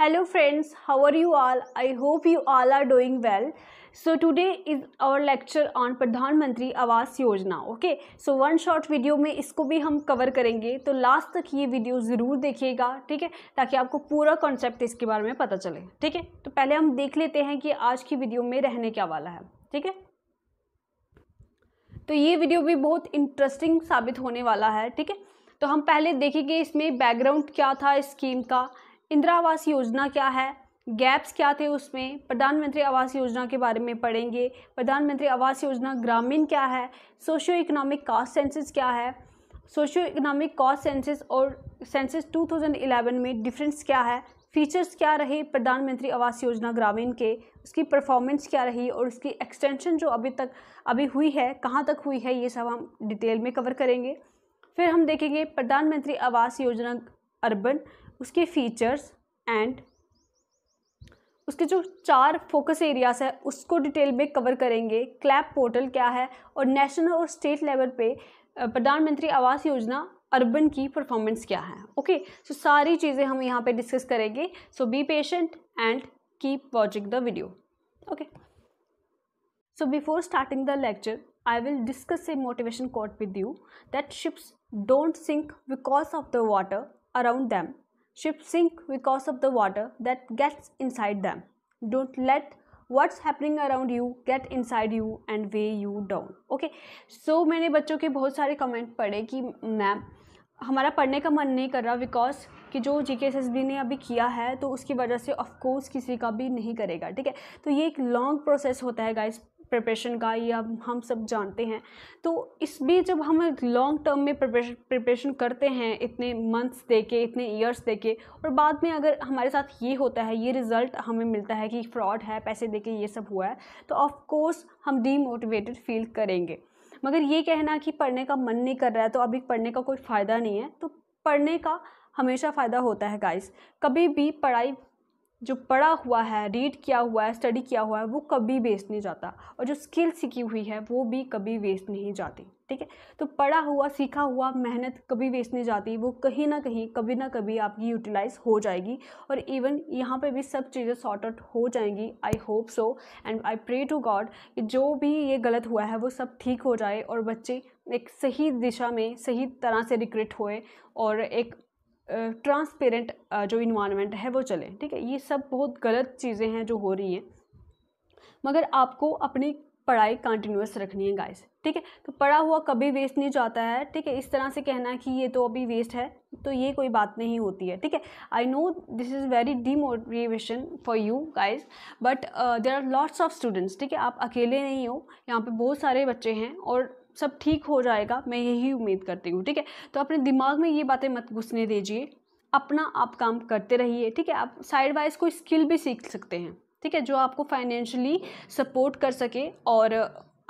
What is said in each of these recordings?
Hello friends how are you all I hope you all are doing well so today is our lecture on Pradhan Mantri Awas Yojana okay so one short video में इसको भी हम cover करेंगे तो last तक ये video ज़रूर देखिएगा ठीक है ताकि आपको पूरा कॉन्सेप्ट इसके बारे में पता चले ठीक है तो पहले हम देख लेते हैं कि आज की वीडियो में रहने क्या वाला है ठीक है तो ये वीडियो भी बहुत इंटरेस्टिंग साबित होने वाला है ठीक है तो हम पहले देखेंगे इसमें बैकग्राउंड क्या था स्कीम का इंदिरा आवास योजना क्या है गैप्स क्या थे उसमें प्रधानमंत्री आवास योजना के बारे में पढ़ेंगे प्रधानमंत्री आवास योजना ग्रामीण क्या है सोशियो इकोनॉमिक कास्ट सेंसिस क्या है सोशियो इकोनॉमिक कास्ट सेंसिस और सेंसिस 2011 में डिफरेंस क्या है फीचर्स क्या रहे प्रधानमंत्री आवास योजना ग्रामीण के उसकी परफॉर्मेंस क्या रही और उसकी एक्सटेंशन जो अभी तक अभी हुई है कहाँ तक हुई है ये सब हम डिटेल में कवर करेंगे फिर हम देखेंगे प्रधानमंत्री आवास योजना अर्बन उसके फीचर्स एंड उसके जो चार फोकस एरियाज़ हैं उसको डिटेल में कवर करेंगे क्लैप पोर्टल क्या है और नेशनल और स्टेट लेवल पे प्रधानमंत्री आवास योजना अर्बन की परफॉर्मेंस क्या है ओके okay, सो so सारी चीज़ें हम यहाँ पे डिस्कस करेंगे so be patient and keep watching the video okay so before starting the lecture I will discuss a motivation quote with you that ships don't sink because of the water around them Ships sink because of the water that gets inside them. Don't let What's happening around you get inside you and weigh you down okay so मैंने बच्चों के बहुत सारे comment पढ़े कि ma'am हमारा पढ़ने का मन नहीं कर रहा बिकॉज कि जो जी के एस एस बी ने अभी किया है तो उसकी वजह से ऑफकोर्स किसी का भी नहीं करेगा ठीक है तो ये एक लॉन्ग प्रोसेस होता है गाइस प्रिपरेशन का या हम सब जानते हैं तो इस भी जब हम लॉन्ग टर्म में प्रिपरेशन करते हैं इतने मंथ्स दे के इतने ईयर्स दे के और बाद में अगर हमारे साथ ये होता है ये रिज़ल्ट हमें मिलता है कि फ्रॉड है पैसे दे के ये सब हुआ है तो ऑफ़ हम डीमोटिवेटेड फील करेंगे मगर ये कहना कि पढ़ने का मन नहीं कर रहा है तो अभी पढ़ने का कोई फ़ायदा नहीं है तो पढ़ने का हमेशा फ़ायदा होता है गाइस कभी भी पढ़ाई जो पढ़ा हुआ है रीड किया हुआ है स्टडी किया हुआ है वो कभी वेस्ट नहीं जाता और जो स्किल सीखी हुई है वो भी कभी वेस्ट नहीं जाती ठीक है तो पढ़ा हुआ सीखा हुआ मेहनत कभी वेस्ट नहीं जाती वो कहीं ना कहीं कभी ना कभी आपकी यूटिलाइज हो जाएगी और इवन यहाँ पे भी सब चीज़ें सॉर्ट आउट हो जाएंगी I hope so and I pray to God कि जो भी ये गलत हुआ है वो सब ठीक हो जाए और बच्चे एक सही दिशा में सही तरह से रिक्रिट होए और एक ट्रांसपेरेंट जो इन्वायरमेंट है वो चले ठीक है ये सब बहुत गलत चीज़ें हैं जो हो रही हैं मगर आपको अपनी पढ़ाई कंटिन्यूस रखनी है गाइस ठीक है तो पढ़ा हुआ कभी वेस्ट नहीं जाता है ठीक है इस तरह से कहना कि ये तो अभी वेस्ट है तो ये कोई बात नहीं होती है ठीक है I know this is very demotivation for you guys but there are lots of students ठीक है आप अकेले नहीं हो यहाँ पे बहुत सारे बच्चे हैं और सब ठीक हो जाएगा मैं यही उम्मीद करती हूँ ठीक है तो अपने दिमाग में ये बातें मत घुसने दीजिए अपना आप काम करते रहिए ठीक है आप साइड वाइज कोई स्किल भी सीख सकते हैं ठीक है जो आपको फाइनेंशियली सपोर्ट कर सके और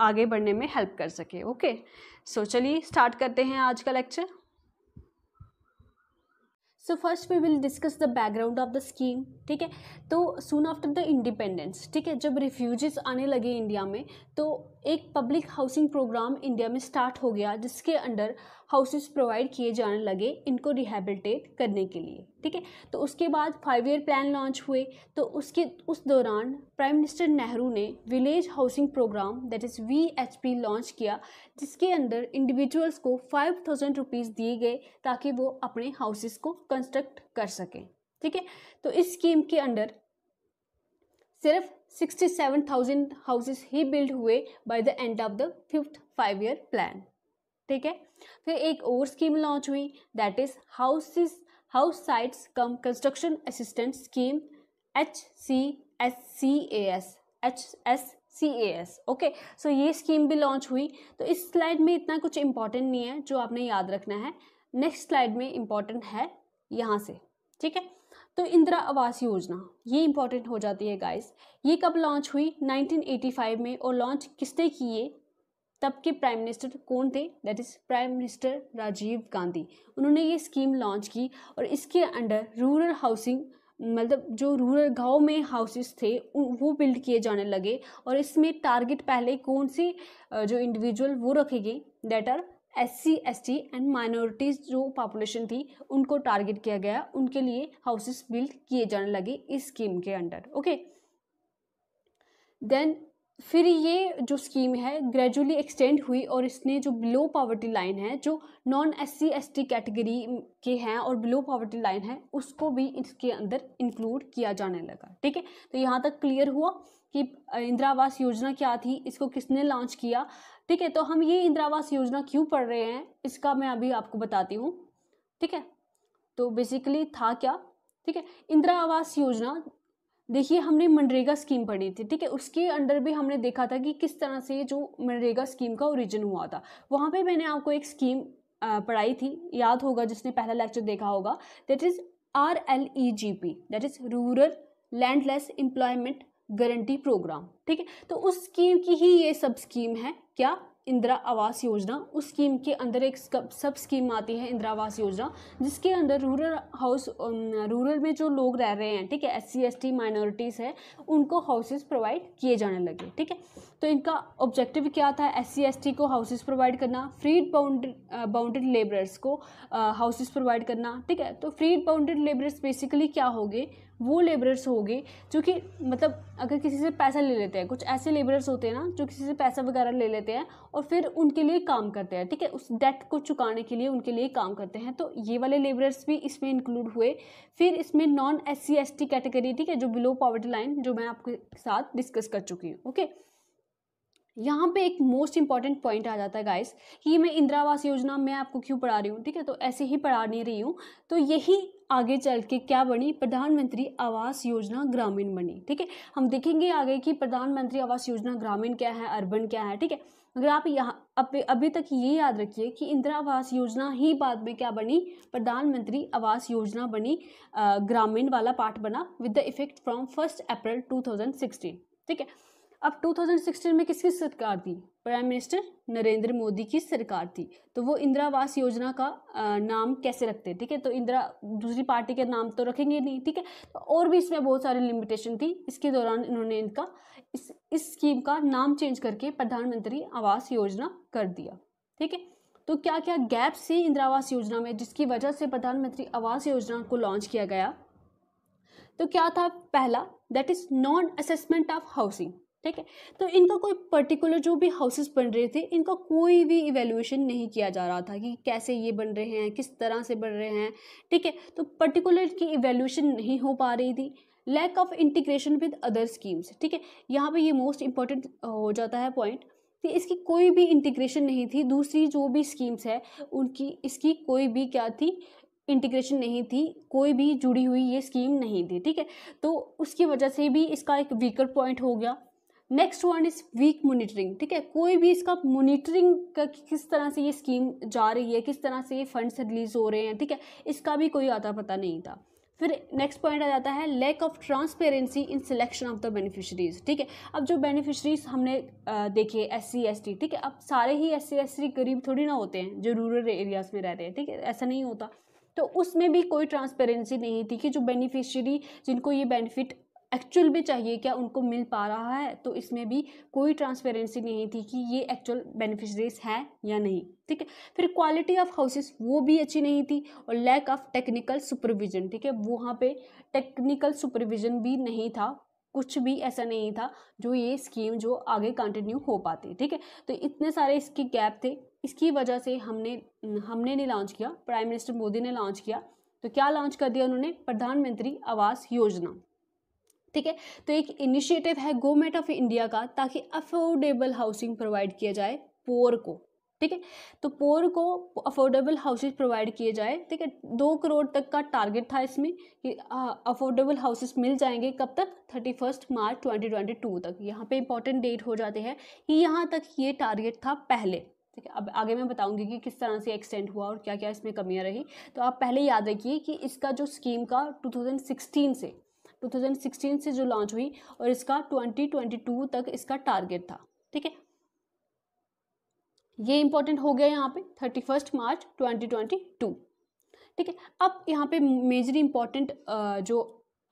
आगे बढ़ने में हेल्प कर सके ओके सो चलिए स्टार्ट करते हैं आज का lecture so first we will discuss the background of the scheme ठीक है तो सून आफ्टर द इंडिपेंडेंस ठीक है जब रिफ्यूजीज आने लगे इंडिया में तो एक पब्लिक हाउसिंग प्रोग्राम इंडिया में स्टार्ट हो गया जिसके अंडर हाउसेस प्रोवाइड किए जाने लगे इनको रिहेबिलिटेट करने के लिए ठीक है तो उसके बाद फाइव ईयर प्लान लॉन्च हुए तो उसके उस दौरान प्राइम मिनिस्टर नेहरू ने village housing programme that is V H P launch किया जिसके अंदर इंडिविजुअल्स को फाइव थाउजेंड रुपीज़ दिए गए ताकि वो अपने हाउसेस को कंस्ट्रक्ट कर सकें ठीक है तो इस स्कीम के अंडर सिर्फ सिक्सटी सेवन थाउजेंड हाउसेज ही बिल्ड हुए by the end of the fifth five year plan ठीक है फिर एक और स्कीम लॉन्च हुई that is houses house sites cum construction assistant scheme H C S C A S H S C A S okay so ये scheme भी launch हुई तो इस स्लाइड में इतना कुछ इंपॉर्टेंट नहीं है जो आपने याद रखना है नेक्स्ट स्लाइड में इंपॉर्टेंट है यहाँ से ठीक है तो इंदिरा आवास योजना ये इंपॉर्टेंट हो जाती है गाइस ये कब लॉन्च हुई 1985 में और लॉन्च किसने किए तब के प्राइम मिनिस्टर कौन थे that is prime minister Rajiv Gandhi उन्होंने ये स्कीम लॉन्च की और इसके अंडर रूरल हाउसिंग मतलब जो रूरल गांव में हाउसेस थे वो बिल्ड किए जाने लगे और इसमें टारगेट पहले कौन सी जो इंडिविजुअल वो रखे गए that are S C S T and minorities जो पॉपुलेशन थी उनको टारगेट किया गया उनके लिए हाउसेस बिल्ड किए जाने लगे इस स्कीम के अंडर ओके देन फिर ये जो स्कीम है ग्रेजुअली एक्सटेंड हुई और इसने जो बिलो पॉवर्टी लाइन है जो non S C S T category के हैं और बिलो पॉवर्टी लाइन है उसको भी इसके अंदर इंक्लूड किया जाने लगा ठीक है तो यहाँ तक क्लियर हुआ कि इंदिरा आवास योजना क्या थी इसको किसने लॉन्च किया ठीक है तो हम ये इंदिरा आवास योजना क्यों पढ़ रहे हैं इसका मैं अभी आपको बताती हूँ ठीक है तो बेसिकली था क्या ठीक है इंदिरा आवास योजना देखिए हमने मनरेगा स्कीम पढ़ी थी ठीक है उसके अंडर भी हमने देखा था कि किस तरह से जो मनरेगा स्कीम का ओरिजिन हुआ था वहाँ पे मैंने आपको एक स्कीम पढ़ाई थी याद होगा जिसने पहला लेक्चर देखा होगा that is R L E G P that is rural landless employment guarantee programme ठीक है तो उस स्कीम की ही ये सब स्कीम है क्या इंदिरा आवास योजना उस स्कीम के अंदर एक सब स्कीम आती है इंदिरा आवास योजना जिसके अंदर रूरल हाउस रूरल में जो लोग रह रहे हैं ठीक है S C S T minorities है उनको हाउसेज प्रोवाइड किए जाने लगे ठीक है तो इनका ऑब्जेक्टिव क्या था एस सी एस टी को हाउसेज प्रोवाइड करना फ्रीड बाउंड बाउंडेड लेबरर्स को हाउसेज uh, प्रोवाइड करना ठीक है तो फ्रीड बाउंडेड लेबरर्स बेसिकली क्या हो गए वो लेबरर्स होंगे जो कि मतलब अगर किसी से पैसा ले लेते हैं कुछ ऐसे लेबरर्स होते हैं ना जो किसी से पैसा वगैरह ले लेते हैं और फिर उनके लिए काम करते हैं ठीक है उस डेट को चुकाने के लिए उनके लिए काम करते हैं तो ये वाले लेबरर्स भी इसमें इंक्लूड हुए फिर इसमें नॉन एस सी कैटेगरी ठीक है जो बिलो पॉवर्टी लाइन जो मैं आपके साथ डिस्कस कर चुकी हूँ ओके यहाँ पे एक मोस्ट इंपॉर्टेंट पॉइंट आ जाता है गाइस कि मैं इंदिरा आवास योजना मैं आपको क्यों पढ़ा रही हूँ ठीक है तो ऐसे ही पढ़ा नहीं रही हूँ तो यही आगे चल के क्या बनी प्रधानमंत्री आवास योजना ग्रामीण बनी ठीक है हम देखेंगे आगे कि प्रधानमंत्री आवास योजना ग्रामीण क्या है अर्बन क्या है ठीक है अगर आप यहाँ अभी तक ये याद रखिए कि इंदिरा आवास योजना ही बाद में क्या बनी प्रधानमंत्री आवास योजना बनी ग्रामीण वाला पार्ट बना with the effect from first April to ठीक है अब 2016 में किसकी सरकार थी प्राइम मिनिस्टर नरेंद्र मोदी की सरकार थी तो वो इंदिरा आवास योजना का नाम कैसे रखते ठीक है तो इंदिरा दूसरी पार्टी के नाम तो रखेंगे नहीं ठीक है तो और भी इसमें बहुत सारी लिमिटेशन थी इसके दौरान इन्होंने इनका इस इस स्कीम का नाम चेंज करके प्रधानमंत्री आवास योजना कर दिया ठीक है तो क्या क्या गैप्स थी इंदिरा आवास योजना में जिसकी वजह से प्रधानमंत्री आवास योजना को लॉन्च किया गया तो क्या था पहला that is non assessment of housing ठीक है तो इनका कोई पर्टिकुलर जो भी हाउसेस बन रहे थे इनका कोई भी इवेल्यूशन नहीं किया जा रहा था कि कैसे ये बन रहे हैं किस तरह से बन रहे हैं ठीक है तो पर्टिकुलर की इवेल्यूशन नहीं हो पा रही थी lack of integration with other schemes ठीक है यहाँ पे ये मोस्ट इंपॉर्टेंट हो जाता है पॉइंट कि इसकी कोई भी इंटीग्रेशन नहीं थी दूसरी जो भी स्कीम्स है उनकी इसकी कोई भी क्या थी इंटीग्रेशन नहीं थी कोई भी जुड़ी हुई ये स्कीम नहीं थी ठीक है तो उसकी वजह से भी इसका एक वीकर पॉइंट हो गया next one is weak monitoring ठीक है कोई भी इसका मोनिटरिंग का किस तरह से ये स्कीम जा रही है किस तरह से ये फंड्स रिलीज हो रहे हैं ठीक है इसका भी कोई आता पता नहीं था फिर नेक्स्ट पॉइंट आ जाता है lack of transparency in selection of the beneficiaries ठीक है अब जो बेनिफिशरीज हमने देखे एस सी एस टी ठीक है अब सारे ही एस सी एस टी गरीब थोड़ी ना होते हैं जो रूरल एरियाज़ में रह रहे हैं ठीक है ऐसा नहीं होता तो उसमें भी कोई ट्रांसपेरेंसी नहीं थी कि जो बेनिफिशरी जिनको ये बेनिफिट एक्चुअल में चाहिए क्या उनको मिल पा रहा है तो इसमें भी कोई ट्रांसपेरेंसी नहीं थी कि ये एक्चुअल बेनिफिशरीज है या नहीं ठीक है फिर क्वालिटी ऑफ हाउसेस वो भी अच्छी नहीं थी और लैक ऑफ टेक्निकल सुपरविजन ठीक है वहाँ पे टेक्निकल सुपरविजन भी नहीं था कुछ भी ऐसा नहीं था जो ये स्कीम जो आगे कंटिन्यू हो पाती ठीक है तो इतने सारे इसके गैप थे इसकी वजह से हमने हमने नहीं लॉन्च किया प्राइम मिनिस्टर मोदी ने लॉन्च किया तो क्या लॉन्च कर दिया उन्होंने प्रधानमंत्री आवास योजना ठीक है तो एक इनिशिएटिव है गवर्नमेंट ऑफ इंडिया का ताकि अफोर्डेबल हाउसिंग प्रोवाइड किया जाए पोअर को ठीक है तो पोअर को अफोर्डेबल हाउसेज प्रोवाइड किए जाए ठीक है दो करोड़ तक का टारगेट था इसमें कि अफोर्डेबल हाउसेज मिल जाएंगे कब तक thirty first March twenty twenty two तक यहाँ पे इंपॉर्टेंट डेट हो जाते हैं कि यहाँ तक ये टारगेट था पहले ठीक है अब आगे मैं बताऊंगी कि किस तरह से एक्सटेंड हुआ और क्या क्या इसमें कमियाँ रही तो आप पहले याद रखिए कि इसका जो स्कीम का टू से 2016 से जो लॉन्च हुई और इसका 2022 तक इसका टारगेट था ठीक है ये इंपॉर्टेंट हो गया यहाँ पे thirty first March twenty twenty two ठीक है अब यहाँ पे मेजर इंपॉर्टेंट जो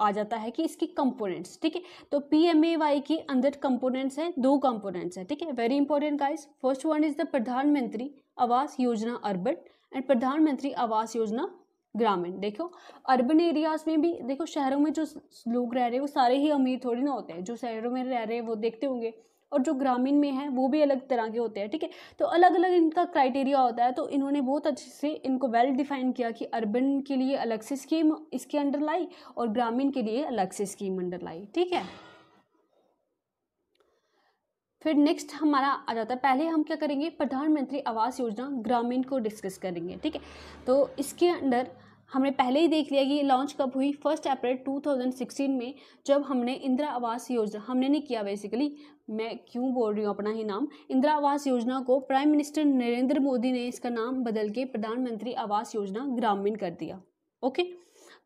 आ जाता है कि इसकी कंपोनेंट्स ठीक है तो पी एम ए वाई के अंदर कंपोनेंट्स हैं दो कंपोनेंट्स हैं ठीक है very important guys first one is the Pradhan Mantri Awas योजना अर्बन एंड प्रधानमंत्री आवास योजना ग्रामीण देखो अर्बन एरियाज में भी देखो शहरों में जो लोग रह रहे हैं वो सारे ही अमीर थोड़ी ना होते हैं जो शहरों में रह रहे हैं वो देखते होंगे और जो ग्रामीण में है वो भी अलग तरह के होते हैं ठीक है तो अलग अलग इनका क्राइटेरिया होता है तो इन्होंने बहुत अच्छे से इनको वेल डिफाइन किया कि अर्बन के लिए अलग से स्कीम इसके अंडर लाई और ग्रामीण के लिए अलग से स्कीम अंडर लाई ठीक है फिर नेक्स्ट हमारा आ जाता है पहले हम क्या करेंगे प्रधानमंत्री आवास योजना ग्रामीण को डिस्कस करेंगे ठीक है तो इसके अंडर हमने पहले ही देख लिया कि लॉन्च कब हुई फर्स्ट अप्रैल 2016 में जब हमने इंदिरा आवास योजना हमने नहीं किया बेसिकली मैं क्यों बोल रही हूँ अपना ही नाम इंदिरा आवास योजना को प्राइम मिनिस्टर नरेंद्र मोदी ने इसका नाम बदल के प्रधानमंत्री आवास योजना ग्रामीण कर दिया ओके okay?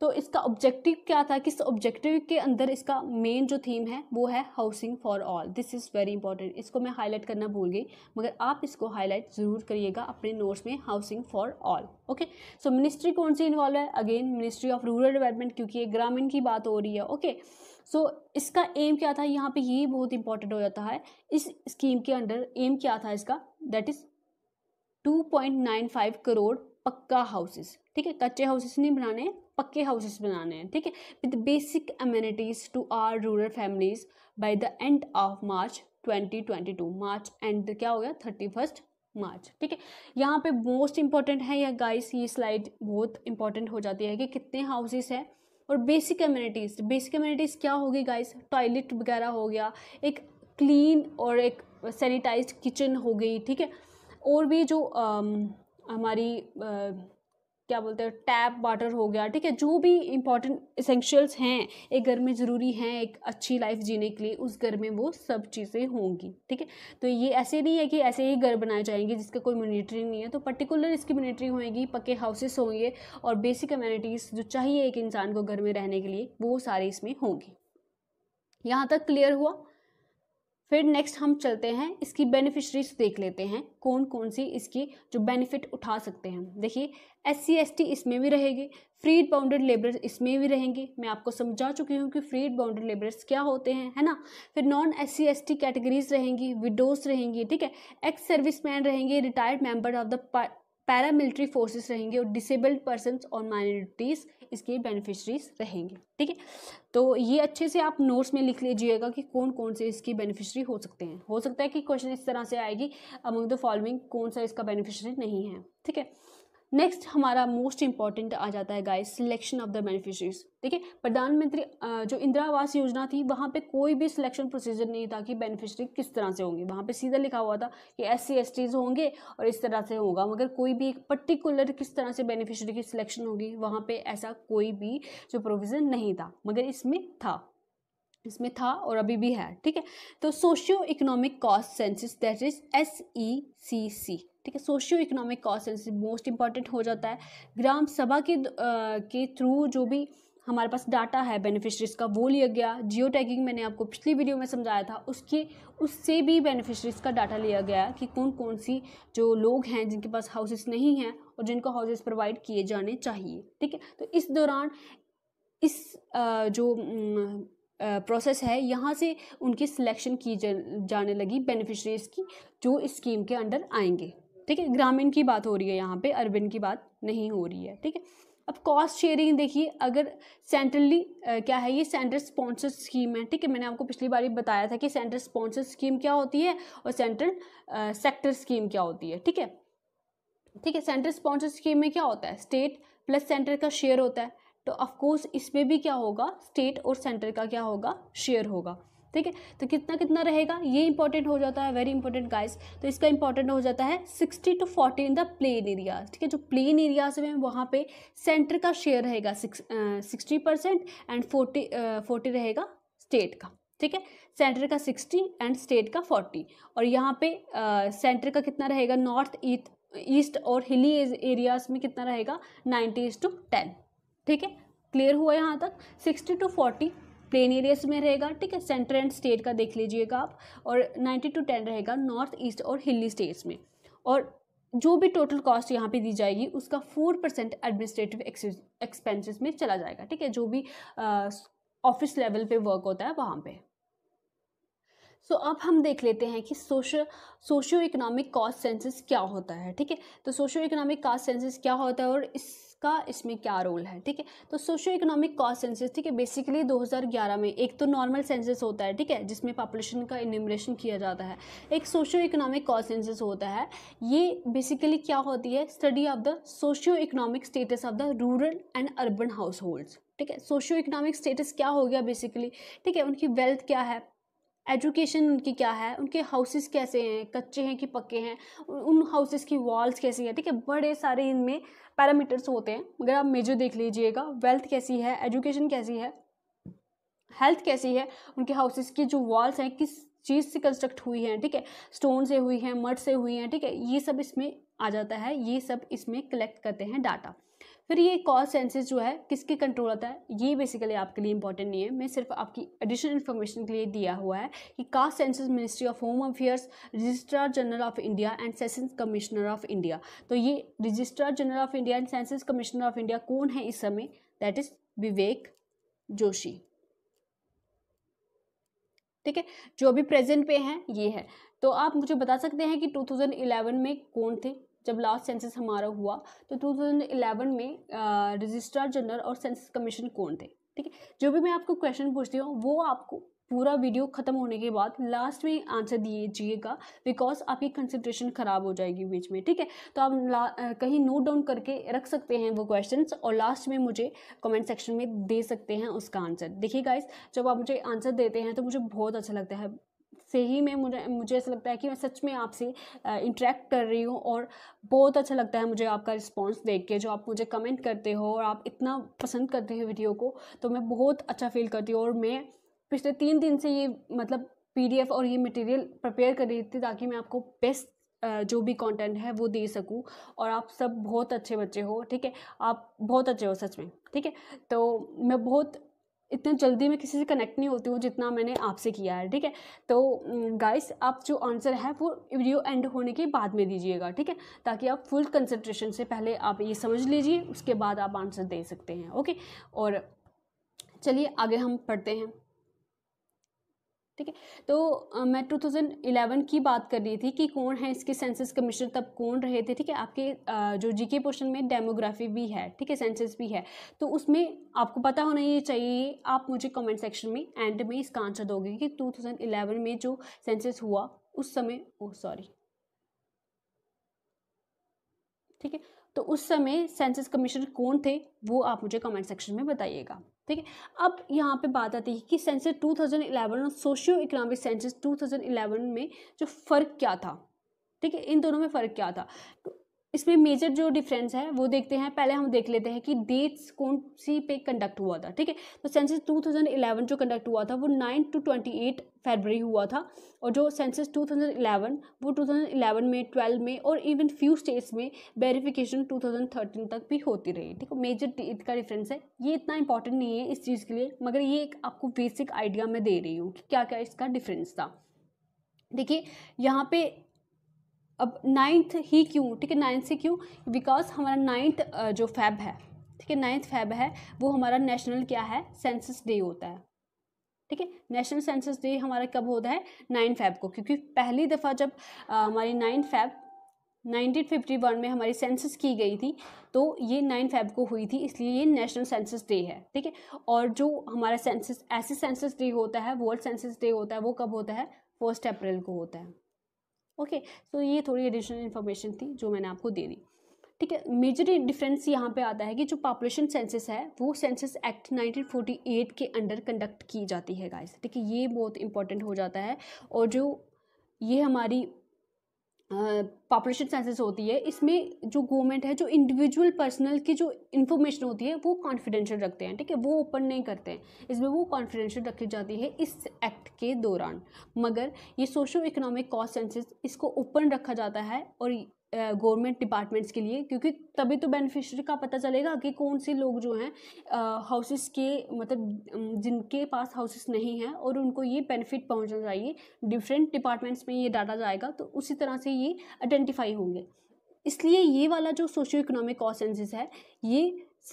तो इसका ऑब्जेक्टिव क्या था किस ऑब्जेक्टिव के अंदर इसका मेन जो थीम है वो है housing for all this is very important इसको मैं हाईलाइट करना भूल गई मगर आप इसको हाईलाइट ज़रूर करिएगा अपने नोट्स में housing for all okay so ministry कौन सी इन्वॉल्व है again ministry of rural development क्योंकि ये ग्रामीण की बात हो रही है ओके okay. सो so, इसका एम क्या था यहाँ पे ये बहुत इंपॉर्टेंट हो जाता है इस स्कीम के अंडर एम क्या था इसका दैट इज़ 2.95 करोड़ पक्का हाउसेस ठीक है कच्चे हाउसेस नहीं बनाने पक्के हाउसेस बनाने हैं ठीक है with basic amenities to our rural families by the end of March 2022 March end क्या हो गया थर्टी फर्स्ट मार्च ठीक है यहाँ पे मोस्ट इंपॉर्टेंट है या गाइस ये स्लाइड बहुत इंपॉर्टेंट हो जाती है कि कितने हाउसेस हैं और बेसिक अम्यूनिटीज़ बेसिक अम्यूनिटीज़ क्या होगी गाइस टॉयलेट वगैरह हो गया एक क्लीन और एक सैनिटाइज किचन हो गई ठीक है और भी जो आ, हमारी आ, क्या बोलते हैं टैप वाटर हो गया ठीक है जो भी इंपॉर्टेंट इसेंशियल्स हैं एक घर में ज़रूरी हैं एक अच्छी लाइफ जीने के लिए उस घर में वो सब चीज़ें होंगी ठीक है तो ये ऐसे नहीं है कि ऐसे ही घर बनाए जाएंगे जिसका कोई मोनिटरिंग नहीं है तो पर्टिकुलर इसकी मोनिटरिंग होगी पक्के हाउसेस होंगे और बेसिक अम्यूनिटीज़ जो चाहिए एक इंसान को घर में रहने के लिए वो सारे इसमें होंगी यहाँ तक क्लियर हुआ फिर नेक्स्ट हम चलते हैं इसकी बेनिफिशरीज देख लेते हैं कौन कौन सी इसकी जो बेनिफिट उठा सकते हैं देखिए एस सी इसमें भी रहेगी फ्रीड बाउंडेड लेबरर्स इसमें भी रहेंगे मैं आपको समझा चुकी हूँ कि फ्रीड बाउंडेड लेबरर्स क्या होते हैं है ना फिर नॉन एस सी कैटेगरीज रहेंगी विडोज रहेंगी ठीक है एक्स सर्विस मैन रहेंगे retired member of the paramilitary forces रहेंगे और डिसेबल्ड पर्सन और माइनॉरिटीज़ इसके बेनिफिशरीज रहेंगे ठीक है तो ये अच्छे से आप नोट्स में लिख लीजिएगा कि कौन कौन से इसकी बेनिफिशरी हो सकते हैं हो सकता है कि क्वेश्चन इस तरह से आएगी अमंग द फॉलोइंग कौन सा इसका बेनिफिशरी नहीं है ठीक है नेक्स्ट हमारा मोस्ट इंपॉर्टेंट आ जाता है guys selection of the beneficiaries ठीक है प्रधानमंत्री जो इंदिरा आवास योजना थी वहाँ पे कोई भी सिलेक्शन प्रोसीजर नहीं था कि बेनिफिशरी किस तरह से होंगे वहाँ पे सीधा लिखा हुआ था कि एस सी एस टीज होंगे और इस तरह से होगा मगर कोई भी एक पर्टिकुलर किस तरह से बेनिफिशरी की सिलेक्शन होगी वहाँ पर ऐसा कोई भी जो प्रोविज़न नहीं था मगर इसमें था इसमें था और अभी भी है ठीक है तो socio economic caste census that is S E C C ठीक है socio economic caste most important हो जाता है ग्राम सभा के आ, के थ्रू जो भी हमारे पास डाटा है बेनिफिशरीज का वो लिया गया जियो टैगिंग मैंने आपको पिछली वीडियो में समझाया था उसके उससे भी बेनिफिशरीज का डाटा लिया गया कि कौन कौन सी जो लोग हैं जिनके पास हाउसेस नहीं हैं और जिनको हाउसेस प्रोवाइड किए जाने चाहिए ठीक है तो इस दौरान इस जो प्रोसेस है यहाँ से उनकी सिलेक्शन की जाने लगी बेनिफिशरीज की जो इस स्कीम के अंडर आएंगे ठीक है ग्रामीण की बात हो रही है यहाँ पे अर्बन की बात नहीं हो रही है ठीक है अब कॉस्ट शेयरिंग देखिए अगर सेंट्रली क्या है ये सेंट्रल स्पॉन्सर स्कीम है ठीक है मैंने आपको पिछली बार भी बताया था कि सेंट्रल स्पॉन्सर स्कीम क्या होती है और सेंट्रल सेक्टर स्कीम क्या होती है ठीक है ठीक है सेंट्रल स्पॉन्सर स्कीम में क्या होता है स्टेट प्लस सेंटर का शेयर होता है तो ऑफकोर्स इसमें भी क्या होगा स्टेट और सेंटर का क्या होगा शेयर होगा ठीक है तो कितना कितना रहेगा ये इंपॉर्टेंट हो जाता है वेरी इंपॉर्टेंट गाइस तो इसका इंपॉर्टेंट हो जाता है sixty to forty in the plain area ठीक है जो प्लेन एरियाज में वहाँ पे सेंटर का शेयर रहेगा sixty percent and forty forty रहेगा स्टेट का ठीक है सेंटर का सिक्सटी एंड स्टेट का फोर्टी और यहाँ पे सेंटर uh, का कितना रहेगा नॉर्थ ईस्ट ईस्ट और हिली एरियाज में कितना रहेगा नाइन्टी टू टेन ठीक है क्लियर हुआ यहाँ तक sixty to forty plain areas में रहेगा ठीक है सेंटर एंड स्टेट का देख लीजिएगा आप और नाइन्टी टू टेन रहेगा नॉर्थ ईस्ट और हिली स्टेट्स में और जो भी टोटल कॉस्ट यहाँ पे दी जाएगी उसका फोर परसेंट एडमिनिस्ट्रेटिव एक्सपेंसेस में चला जाएगा ठीक है जो भी ऑफिस लेवल पे वर्क होता है वहाँ पे सो so, अब हम देख लेते हैं कि socio socio economic caste census क्या होता है ठीक है तो सोशियो इकोनॉमिक कास्ट सेंसिस क्या होता है और इस का इसमें क्या रोल है ठीक है तो सोशो इकोनॉमिक कॉस्ट सेंसिस ठीक है बेसिकली 2011 में एक तो नॉर्मल सेंसिस होता है ठीक है जिसमें पॉपुलेशन का इन्यूमरेशन किया जाता है एक सोशो इकोनॉमिक कॉस्ट सेंसिस होता है ये बेसिकली क्या होती है study of the socio economic status of the rural and urban house ठीक है सोशो इकोनॉमिक स्टेटस क्या हो गया बेसिकली ठीक है उनकी वेल्थ क्या है एजुकेशन उनकी क्या है उनके हाउसेस कैसे हैं कच्चे हैं कि पक्के हैं उन हाउसेस की वॉल्स कैसी हैं ठीक है बड़े सारे इनमें पैरामीटर्स होते हैं अगर आप मेजर देख लीजिएगा वेल्थ कैसी है एजुकेशन कैसी है हेल्थ कैसी है उनके हाउसेस की जो वॉल्स हैं किस चीज़ से कंस्ट्रक्ट हुई हैं ठीक है स्टोन से हुई हैं मड से हुई हैं ठीक है ये सब इसमें आ जाता है ये सब इसमें कलेक्ट करते हैं डाटा फिर ये कॉज सेंसेस जो है किसके कंट्रोल आता है ये बेसिकली आपके लिए इंपॉर्टेंट नहीं है मैं सिर्फ आपकी एडिशनल इन्फॉर्मेशन के लिए दिया हुआ है कि caste census ministry of home affairs registrar general of India and census commissioner of India तो ये registrar general of India and census commissioner of India कौन है इस समय दैट इज़ विवेक जोशी ठीक है जो अभी प्रेजेंट पे हैं ये है तो आप मुझे बता सकते हैं कि 2011 में कौन थे जब लास्ट सेंसस हमारा हुआ तो 2011 में रजिस्ट्रार जनरल और सेंसस कमीशन कौन थे ठीक है जो भी मैं आपको क्वेश्चन पूछती हूँ वो आपको पूरा वीडियो ख़त्म होने के बाद लास्ट में आंसर दीजिएगा बिकॉज आपकी कंसेंट्रेशन ख़राब हो जाएगी बीच में ठीक है तो आप कहीं नोट डाउन करके रख सकते हैं वो क्वेश्चन और लास्ट में मुझे कमेंट सेक्शन में दे सकते हैं उसका आंसर देखिए गाइस जब आप मुझे आंसर देते हैं तो मुझे बहुत अच्छा लगता है से ही मैं मुझे मुझे ऐसा लगता है कि मैं सच में आपसे इंटरेक्ट कर रही हूँ और बहुत अच्छा लगता है मुझे आपका रिस्पॉन्स देख के जो आप मुझे कमेंट करते हो और आप इतना पसंद करते हो वीडियो को तो मैं बहुत अच्छा फील करती हूँ और मैं पिछले तीन दिन से ये मतलब पी और ये मटेरियल प्रपेयर कर रही थी ताकि मैं आपको बेस्ट जो भी कंटेंट है वो दे सकूं और आप सब बहुत अच्छे बच्चे हो ठीक है आप बहुत अच्छे हो सच में ठीक है तो मैं बहुत इतना जल्दी मैं किसी से कनेक्ट नहीं होती हूँ जितना मैंने आपसे किया है ठीक है तो गाइस आप जो आंसर है वो वीडियो एंड होने के बाद में दीजिएगा ठीक है ताकि आप फुल कंसंट्रेशन से पहले आप ये समझ लीजिए उसके बाद आप आंसर दे सकते हैं ओके और चलिए आगे हम पढ़ते हैं ठीक है तो मैं 2011 की बात कर रही थी कि कौन है इसके सेंसस कमिश्नर तब कौन रहे थे ठीक है आपके आ, जो जीके पोर्शन में डेमोग्राफी भी है ठीक है सेंसस भी है तो उसमें आपको पता होना ये चाहिए आप मुझे कमेंट सेक्शन में एंड में इसका आंसर दोगे कि 2011 में जो सेंसस हुआ उस समय ओ सॉरी ठीक है तो उस समय सेंसस कमीशन कौन थे वो आप मुझे कमेंट सेक्शन में बताइएगा ठीक है अब यहाँ पे बात आती है कि सेंसस 2011 और सोशियो इकोनॉमिक सेंसस 2011 में जो फ़र्क क्या था ठीक है इन दोनों में फ़र्क क्या था तो इसमें मेजर जो डिफरेंस है वो देखते हैं पहले हम देख लेते हैं कि डेट्स कौन सी पे कंडक्ट हुआ था ठीक है तो सेंसस 2011 जो कंडक्ट हुआ था वो 9 टू 28 फरवरी हुआ था और जो सेंसस 2011 वो 2011 में 12 में और इवन फ्यू स्टेट्स में वेरिफिकेशन 2013 तक भी होती रही ठीक है मेजर डेट का डिफरेंस है ये इतना इंपॉर्टेंट नहीं है इस चीज़ के लिए मगर ये एक आपको बेसिक आइडिया मैं दे रही हूँ कि क्या क्या इसका डिफरेंस था देखिए यहाँ पे अब नाइन्थ ही क्यों ठीक है नाइन्थ से क्यों बिकॉज हमारा नाइन्थ जो फैब है ठीक है नाइन्थ फैब है वो हमारा नेशनल क्या है सेंसस डे होता है ठीक है नेशनल सेंसस डे हमारा कब होता है नाइन्थ फैब को क्योंकि पहली दफ़ा जब आ, हमारी नाइन्थ फैब 1951 में हमारी सेंसस की गई थी तो ये नाइन फेब को हुई थी इसलिए ये नेशनल सेंसस डे है ठीक है और जो हमारा सेंसस ऐसे सेंसस डे होता है वर्ल्ड सेंसस डे होता है वो कब होता है फर्स्ट अप्रैल को होता है ओके सो ये थोड़ी एडिशनल इन्फॉर्मेशन थी जो मैंने आपको दे दी ठीक है मेजर डिफरेंस यहाँ पे आता है कि जो पॉपुलेशन सेंसिस है वो सेंसिस एक्ट 1948 के अंडर कंडक्ट की जाती है गाइस ठीक है ये बहुत इंपॉर्टेंट हो जाता है और जो ये हमारी पॉपुलेशन सेंसिस होती है इसमें जो गवर्नमेंट है जो इंडिविजुअल पर्सनल की जो इन्फॉर्मेशन होती है वो कॉन्फिडेंशियल रखते हैं ठीक है वो ओपन नहीं करते हैं इसमें वो कॉन्फिडेंशियल रखी जाती है इस एक्ट के दौरान मगर ये सोशो इकोनॉमिक कॉस्ट सेंसिस इसको ओपन रखा जाता है और गवर्नमेंट डिपार्टमेंट्स के लिए क्योंकि तभी तो बेनिफिशियरी का पता चलेगा कि कौन से लोग जो हैं हाउसेस के मतलब जिनके पास हाउसेस नहीं हैं और उनको ये बेनिफिट पहुंचना चाहिए डिफरेंट डिपार्टमेंट्स में ये डाटा जाएगा तो उसी तरह से ये आइडेंटिफाई होंगे इसलिए ये वाला जो सोशियो इकोनॉमिक कॉसेंसिस है ये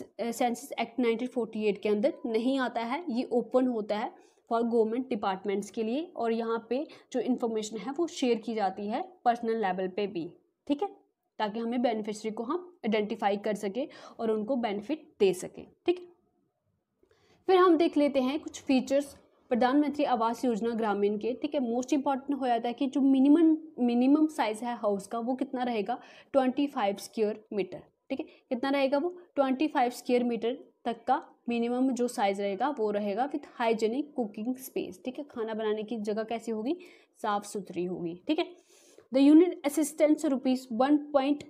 सेंसिस एक्ट नाइनटीन के अंदर नहीं आता है ये ओपन होता है फॉर गवर्नमेंट डिपार्टमेंट्स के लिए और यहाँ पे जो इन्फॉर्मेशन है वो शेयर की जाती है पर्सनल लेवल पे भी ठीक है ताकि हमें बेनिफिशरी को हम आइडेंटिफाई कर सकें और उनको बेनिफिट दे सकें ठीक है फिर हम देख लेते हैं कुछ फीचर्स प्रधानमंत्री आवास योजना ग्रामीण के ठीक है मोस्ट इंपॉर्टेंट हो जाता है कि जो मिनिमम मिनिमम साइज़ है हाउस का वो कितना रहेगा ट्वेंटी फाइव स्क्वेयर मीटर ठीक है कितना रहेगा वो ट्वेंटी फाइव स्क्वेयर मीटर तक का मिनिमम जो साइज़ रहेगा वो रहेगा विथ हाइजेनिक कुकिंग स्पेस ठीक है खाना बनाने की जगह कैसी होगी साफ़ सुथरी होगी ठीक है the unit assistance rupees one point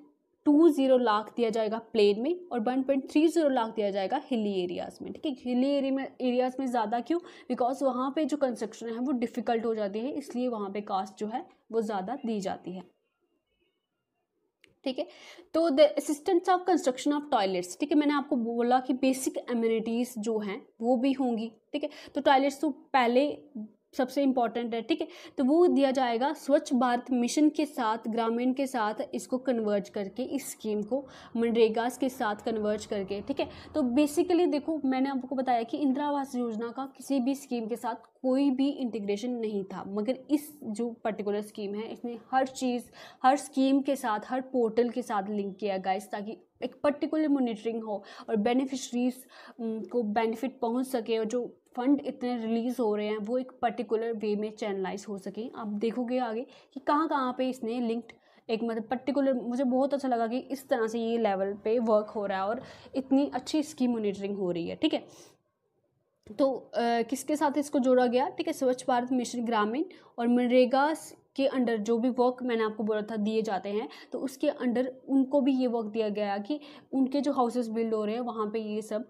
two zero lakh दिया जाएगा प्लेन में और one point three zero lakh दिया जाएगा हिली एरियाज़ में ठीक है हिली एरिया में एरियाज़ में ज़्यादा क्यों बिकॉज वहाँ पे जो कंस्ट्रक्शन है वो डिफ़िकल्ट हो जाती है इसलिए वहाँ पे कास्ट जो है वो ज़्यादा दी जाती है ठीक है तो the assistance of construction of toilets ठीक है मैंने आपको बोला कि बेसिक एम्यूनिटीज़ जो हैं वो भी होंगी ठीक है तो टॉयलेट्स तो पहले सबसे इम्पॉर्टेंट है ठीक है तो वो दिया जाएगा स्वच्छ भारत मिशन के साथ ग्रामीण के साथ इसको कन्वर्ज करके इस स्कीम को मनरेगास के साथ कन्वर्ज करके ठीक है तो बेसिकली देखो मैंने आपको बताया कि इंदिरा आवास योजना का किसी भी स्कीम के साथ कोई भी इंटीग्रेशन नहीं था मगर इस जो पर्टिकुलर स्कीम है इसने हर चीज़ हर स्कीम के साथ हर पोर्टल के साथ लिंक किया गया ताकि एक पर्टिकुलर मोनिटरिंग हो और बेनिफिशरीज को बेनिफिट पहुंच सके और जो फंड इतने रिलीज़ हो रहे हैं वो एक पर्टिकुलर वे में चैनलाइज हो सके आप देखोगे आगे कि कहाँ कहाँ पे इसने लिंक्ड एक मतलब पर्टिकुलर मुझे बहुत अच्छा लगा कि इस तरह से ये लेवल पे वर्क हो रहा है और इतनी अच्छी इसकी मोनिटरिंग हो रही है ठीक है तो आ, किसके साथ इसको जोड़ा गया ठीक है स्वच्छ भारत मिशन ग्रामीण और मनरेगा के अंडर जो भी वर्क मैंने आपको बोला था दिए जाते हैं तो उसके अंडर उनको भी ये वर्क दिया गया कि उनके जो हाउसेस बिल्ड हो रहे हैं वहाँ पे ये सब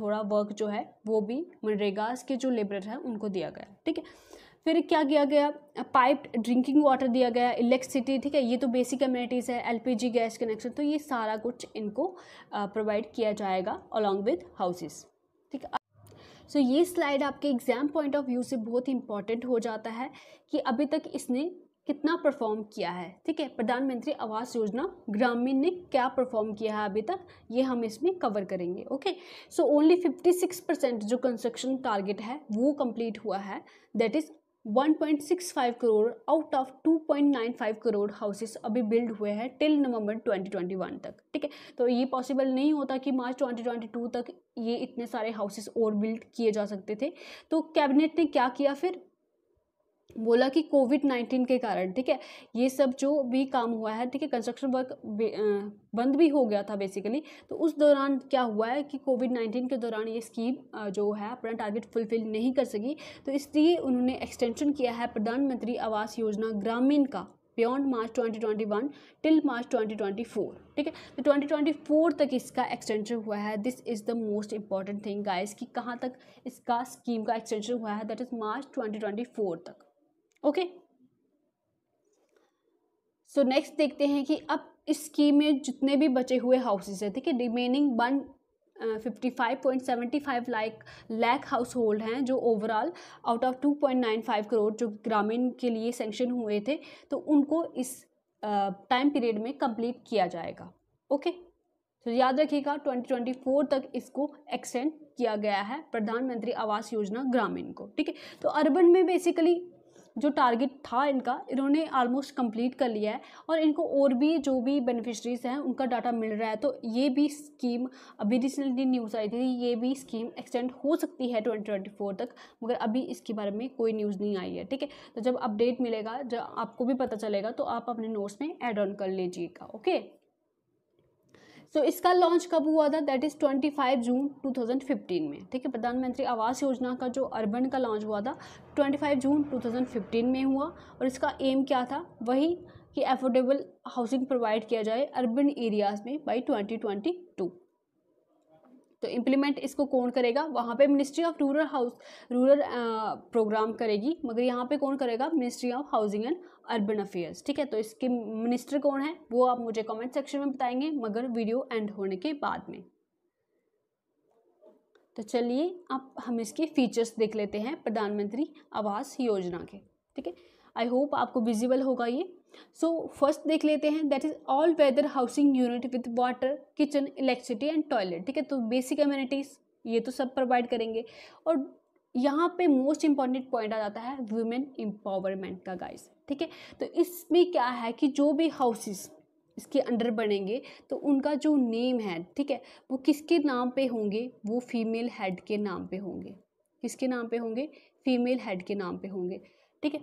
थोड़ा वर्क जो है वो भी मनरेगास के जो लेबर हैं उनको दिया गया ठीक है फिर क्या किया गया पाइप ड्रिंकिंग वाटर दिया गया इलेक्ट्रिसिटी ठीक है ये तो बेसिक कम्युनिटीज़ है एलपीजी गैस कनेक्शन तो ये सारा कुछ इनको प्रोवाइड किया जाएगा अलॉन्ग विद हाउसेस ठीक है सो so, ये स्लाइड आपके एग्ज़ाम पॉइंट ऑफ व्यू से बहुत ही इंपॉर्टेंट हो जाता है कि अभी तक इसने कितना परफॉर्म किया है ठीक है प्रधानमंत्री आवास योजना ग्रामीण ने क्या परफॉर्म किया है अभी तक ये हम इसमें कवर करेंगे ओके सो ओनली 56 परसेंट जो कंस्ट्रक्शन टारगेट है वो कंप्लीट हुआ है that is 1.65 crore out of 2.95 crore houses अभी बिल्ड हुए हैं टिल नवंबर 2021 तक ठीक है तो ये पॉसिबल नहीं होता कि मार्च 2022 तक ये इतने सारे हाउसेस और बिल्ड किए जा सकते थे तो कैबिनेट ने क्या किया फिर बोला कि कोविड नाइन्टीन के कारण ठीक है ये सब जो भी काम हुआ है ठीक है कंस्ट्रक्शन वर्क बंद भी हो गया था बेसिकली तो उस दौरान क्या हुआ है कि कोविड नाइन्टीन के दौरान ये स्कीम जो है अपना टारगेट फुलफिल नहीं कर सकी तो इसलिए उन्होंने एक्सटेंशन किया है प्रधानमंत्री आवास योजना ग्रामीण का beyond March 2021 till March four ठीक है तो फोर तक इसका एक्सटेंशन हुआ है this is the most important thing guys कि कहाँ तक इसका स्कीम का एक्सटेंशन हुआ है दैट इज़ मार्च फोर तक ओके सो नेक्स्ट देखते हैं कि अब इस स्कीम में जितने भी बचे हुए हाउसेज हैं ठीक है remaining one fifty five point seventy five like lakh household हैं जो overall out of two point nine five crore जो ग्रामीण के लिए सेंक्शन हुए थे तो उनको इस टाइम uh, पीरियड में कंप्लीट किया जाएगा ओके okay? तो याद रखिएगा फोर तक इसको एक्सटेंड किया गया है प्रधानमंत्री आवास योजना ग्रामीण को ठीक है तो अर्बन में बेसिकली जो टारगेट था इनका इन्होंने ऑलमोस्ट कंप्लीट कर लिया है और इनको और भी जो भी बेनिफिशरीज़ हैं उनका डाटा मिल रहा है तो ये भी स्कीम अभी रिसेंटली न्यूज़ आई थी ये भी स्कीम एक्सटेंड हो सकती है ट्वेंटी ट्वेंटी फोर तक मगर अभी इसके बारे में कोई न्यूज़ नहीं आई है ठीक है तो जब अपडेट मिलेगा जब आपको भी पता चलेगा तो आप अपने नोट्स में एड ऑन कर लीजिएगा ओके सो so, इसका लॉन्च कब हुआ था that is twenty five June two thousand fifteen में ठीक है प्रधानमंत्री आवास योजना का जो अर्बन का लॉन्च हुआ था twenty five June two thousand fifteen में हुआ और इसका एम क्या था वही कि एफोर्डेबल हाउसिंग प्रोवाइड किया जाए अर्बन एरियाज़ में बाई ट्वेंटी ट्वेंटी टू तो इम्प्लीमेंट इसको कौन करेगा वहाँ पे ministry of rural house rural program करेगी मगर यहाँ पे कौन करेगा ministry of housing and urban affairs ठीक है तो इसके मिनिस्टर कौन है वो आप मुझे कमेंट सेक्शन में बताएंगे मगर वीडियो एंड होने के बाद में तो चलिए अब हम इसके फीचर्स देख लेते हैं प्रधानमंत्री आवास योजना के ठीक है आई होप आपको विजिबल होगा ये सो फर्स्ट देख लेते हैं that is all weather housing unit with water kitchen electricity and toilet ठीक है तो बेसिक एम्यूनिटीज़ ये तो सब प्रोवाइड करेंगे और यहाँ पे मोस्ट इंपॉर्टेंट पॉइंट आ जाता है वुमेन एम्पावरमेंट का गाइस ठीक है तो इसमें क्या है कि जो भी हाउसेस इसके अंडर बनेंगे तो उनका जो नेम है ठीक है वो किसके नाम पे होंगे वो फीमेल हेड के नाम पे होंगे किसके नाम पे होंगे फीमेल हेड के नाम पे होंगे ठीक है